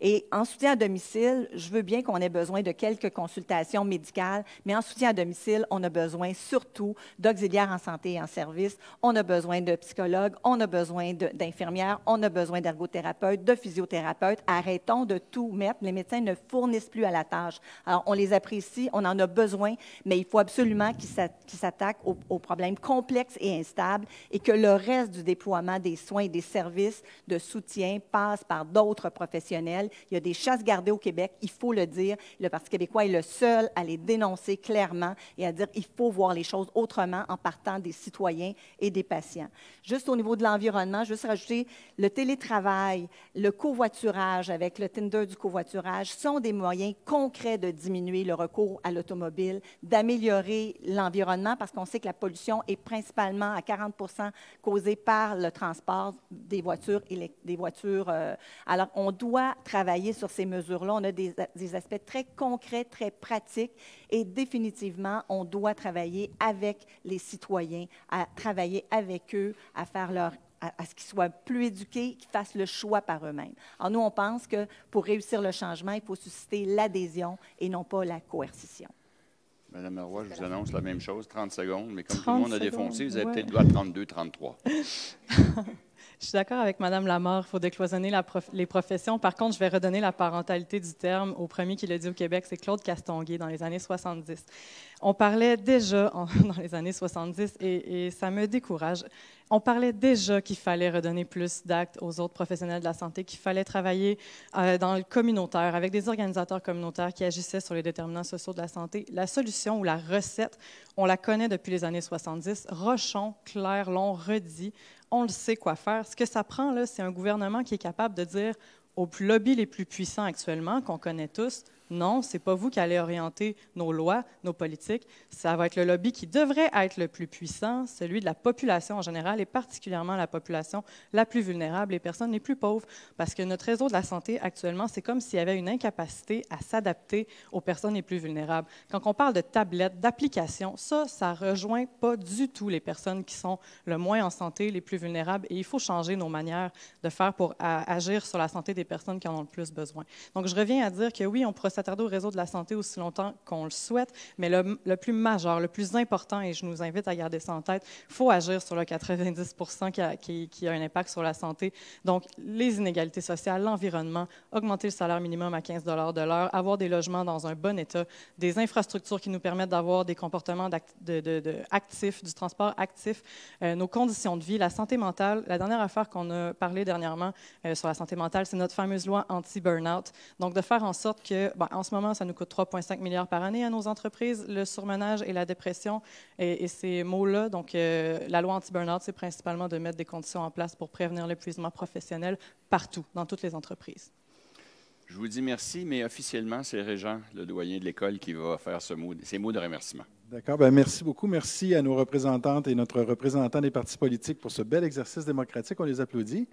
et en soutien à domicile, je veux bien qu'on ait besoin de quelques consultations médicales, mais en soutien à domicile, on a besoin surtout d'auxiliaires en santé et en service, on a besoin de psychologues, on a besoin d'infirmières, on a besoin d'ergothérapeutes, de physiothérapeutes. Arrêtons de tout mettre. Les médecins ne fournissent plus à la tâche. Alors, on les apprécie, on en a besoin, mais il faut absolument qu'ils s'attaquent aux, problèmes complexes et instables et que le reste du déploiement des soins et des services de soutien passe par d'autres problèmes professionnels, Il y a des chasses gardées au Québec, il faut le dire. Le Parti québécois est le seul à les dénoncer clairement et à dire il faut voir les choses autrement en partant des citoyens et des patients. Juste au niveau de l'environnement, juste rajouter le télétravail, le covoiturage avec le Tinder du covoiturage sont des moyens concrets de diminuer le recours à l'automobile, d'améliorer l'environnement parce qu'on sait que la pollution est principalement à 40 causée par le transport des voitures, des voitures. Euh, alors, doit travailler sur ces mesures-là. On a des, aspects très concrets, très pratiques et définitivement, on doit travailler avec les citoyens, à travailler avec eux, à faire leur à, ce qu'ils soient plus éduqués, qu'ils fassent le choix par eux-mêmes. Alors nous, on pense que pour réussir le changement, il faut susciter l'adhésion et non pas la coercition. Madame Marois, je vous annonce la même chose, 30 secondes, mais comme tout le monde a défoncé, vous avez peut-être droit à 32, 33. Je suis d'accord avec Madame Lamarre, il faut décloisonner les professions. Par contre, je vais redonner la parentalité du terme au premier qui l'a dit au Québec, c'est Claude Castonguay dans les années 70. On parlait déjà dans les années 70 et ça me décourage. On parlait déjà qu'il fallait redonner plus d'actes aux autres professionnels de la santé, qu'il fallait travailler euh, dans le communautaire, avec des organisateurs communautaires qui agissaient sur les déterminants sociaux de la santé. La solution ou la recette, on la connaît depuis les années 70. Rochon, Claire, l'ont redit. On le sait quoi faire. Ce que ça prend, c'est un gouvernement qui est capable de dire aux lobbies les plus puissants actuellement, qu'on connaît tous, non, ce n'est pas vous qui allez orienter nos lois, nos politiques. Ça va être le lobby qui devrait être le plus puissant, celui de la population en général et particulièrement la population la plus vulnérable, les personnes les plus pauvres. Parce que notre réseau de la santé actuellement, c'est comme s'il y avait une incapacité à s'adapter aux personnes les plus vulnérables. Quand on parle de tablettes, d'applications, ça, ça rejoint pas du tout les personnes qui sont le moins en santé, les plus vulnérables. Et il faut changer nos manières de faire pour agir sur la santé des personnes qui en ont le plus besoin. Donc, je reviens à dire que oui, on procède s'attarder au réseau de la santé aussi longtemps qu'on le souhaite, mais le, plus majeur, le plus important, et je nous invite à garder ça en tête, il faut agir sur le 90 qui a, un impact sur la santé. Donc, les inégalités sociales, l'environnement, augmenter le salaire minimum à 15 de l'heure, avoir des logements dans un bon état, des infrastructures qui nous permettent d'avoir des comportements actifs, du transport actif, euh, nos conditions de vie, la santé mentale. La dernière affaire qu'on a parlé dernièrement euh, sur la santé mentale, c'est notre fameuse loi anti-burnout. Donc, de faire en sorte que... Bon, ben, en ce moment, ça nous coûte 3,5 milliards par année à nos entreprises, le surmenage et la dépression et, ces mots-là. Donc, euh, la loi anti-burnout, c'est principalement de mettre des conditions en place pour prévenir l'épuisement professionnel partout, dans toutes les entreprises. Je vous dis merci, mais officiellement, c'est Régent, le doyen de l'école, qui va faire ce ces mots de remerciement. D'accord. Ben, merci beaucoup. Merci à nos représentantes et notre représentant des partis politiques pour ce bel exercice démocratique. On les applaudit.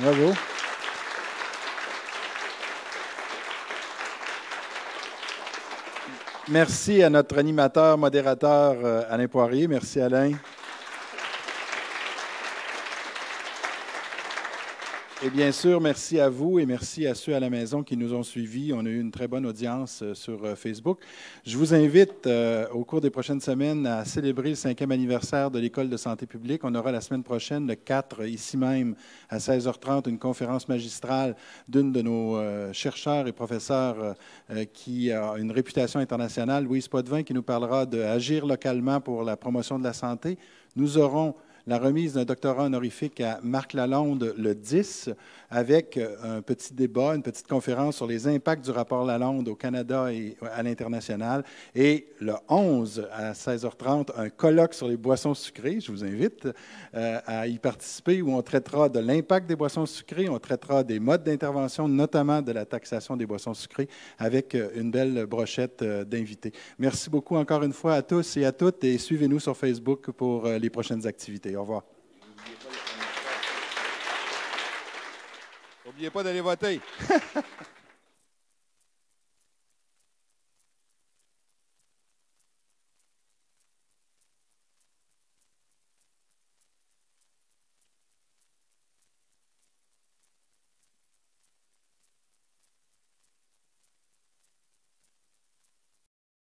Bravo. Merci à notre animateur, modérateur euh, Alain Poirier. Merci Alain. Et bien sûr, merci à vous et merci à ceux à la maison qui nous ont suivis. On a eu une très bonne audience euh, sur euh, Facebook. Je vous invite euh, au cours des prochaines semaines à célébrer le cinquième anniversaire de l'École de santé publique. On aura la semaine prochaine, le 4, ici même, à 16h30, une conférence magistrale d'une de nos chercheurs et professeurs qui a une réputation internationale, Louise Potvin, qui nous parlera d'agir localement pour la promotion de la santé. Nous aurons la remise d'un doctorat honorifique à Marc Lalonde le 10, avec euh, un petit débat, une petite conférence sur les impacts du rapport Lalonde au Canada et à l'international. Et le 11 à 16h30, un colloque sur les boissons sucrées. Je vous invite euh, à y participer où on traitera de l'impact des boissons sucrées, on traitera des modes d'intervention, notamment de la taxation des boissons sucrées, avec euh, une belle brochette d'invités. Merci beaucoup encore une fois à tous et à toutes et suivez-nous sur Facebook pour les prochaines activités. Au revoir. N'oubliez pas d'aller voter.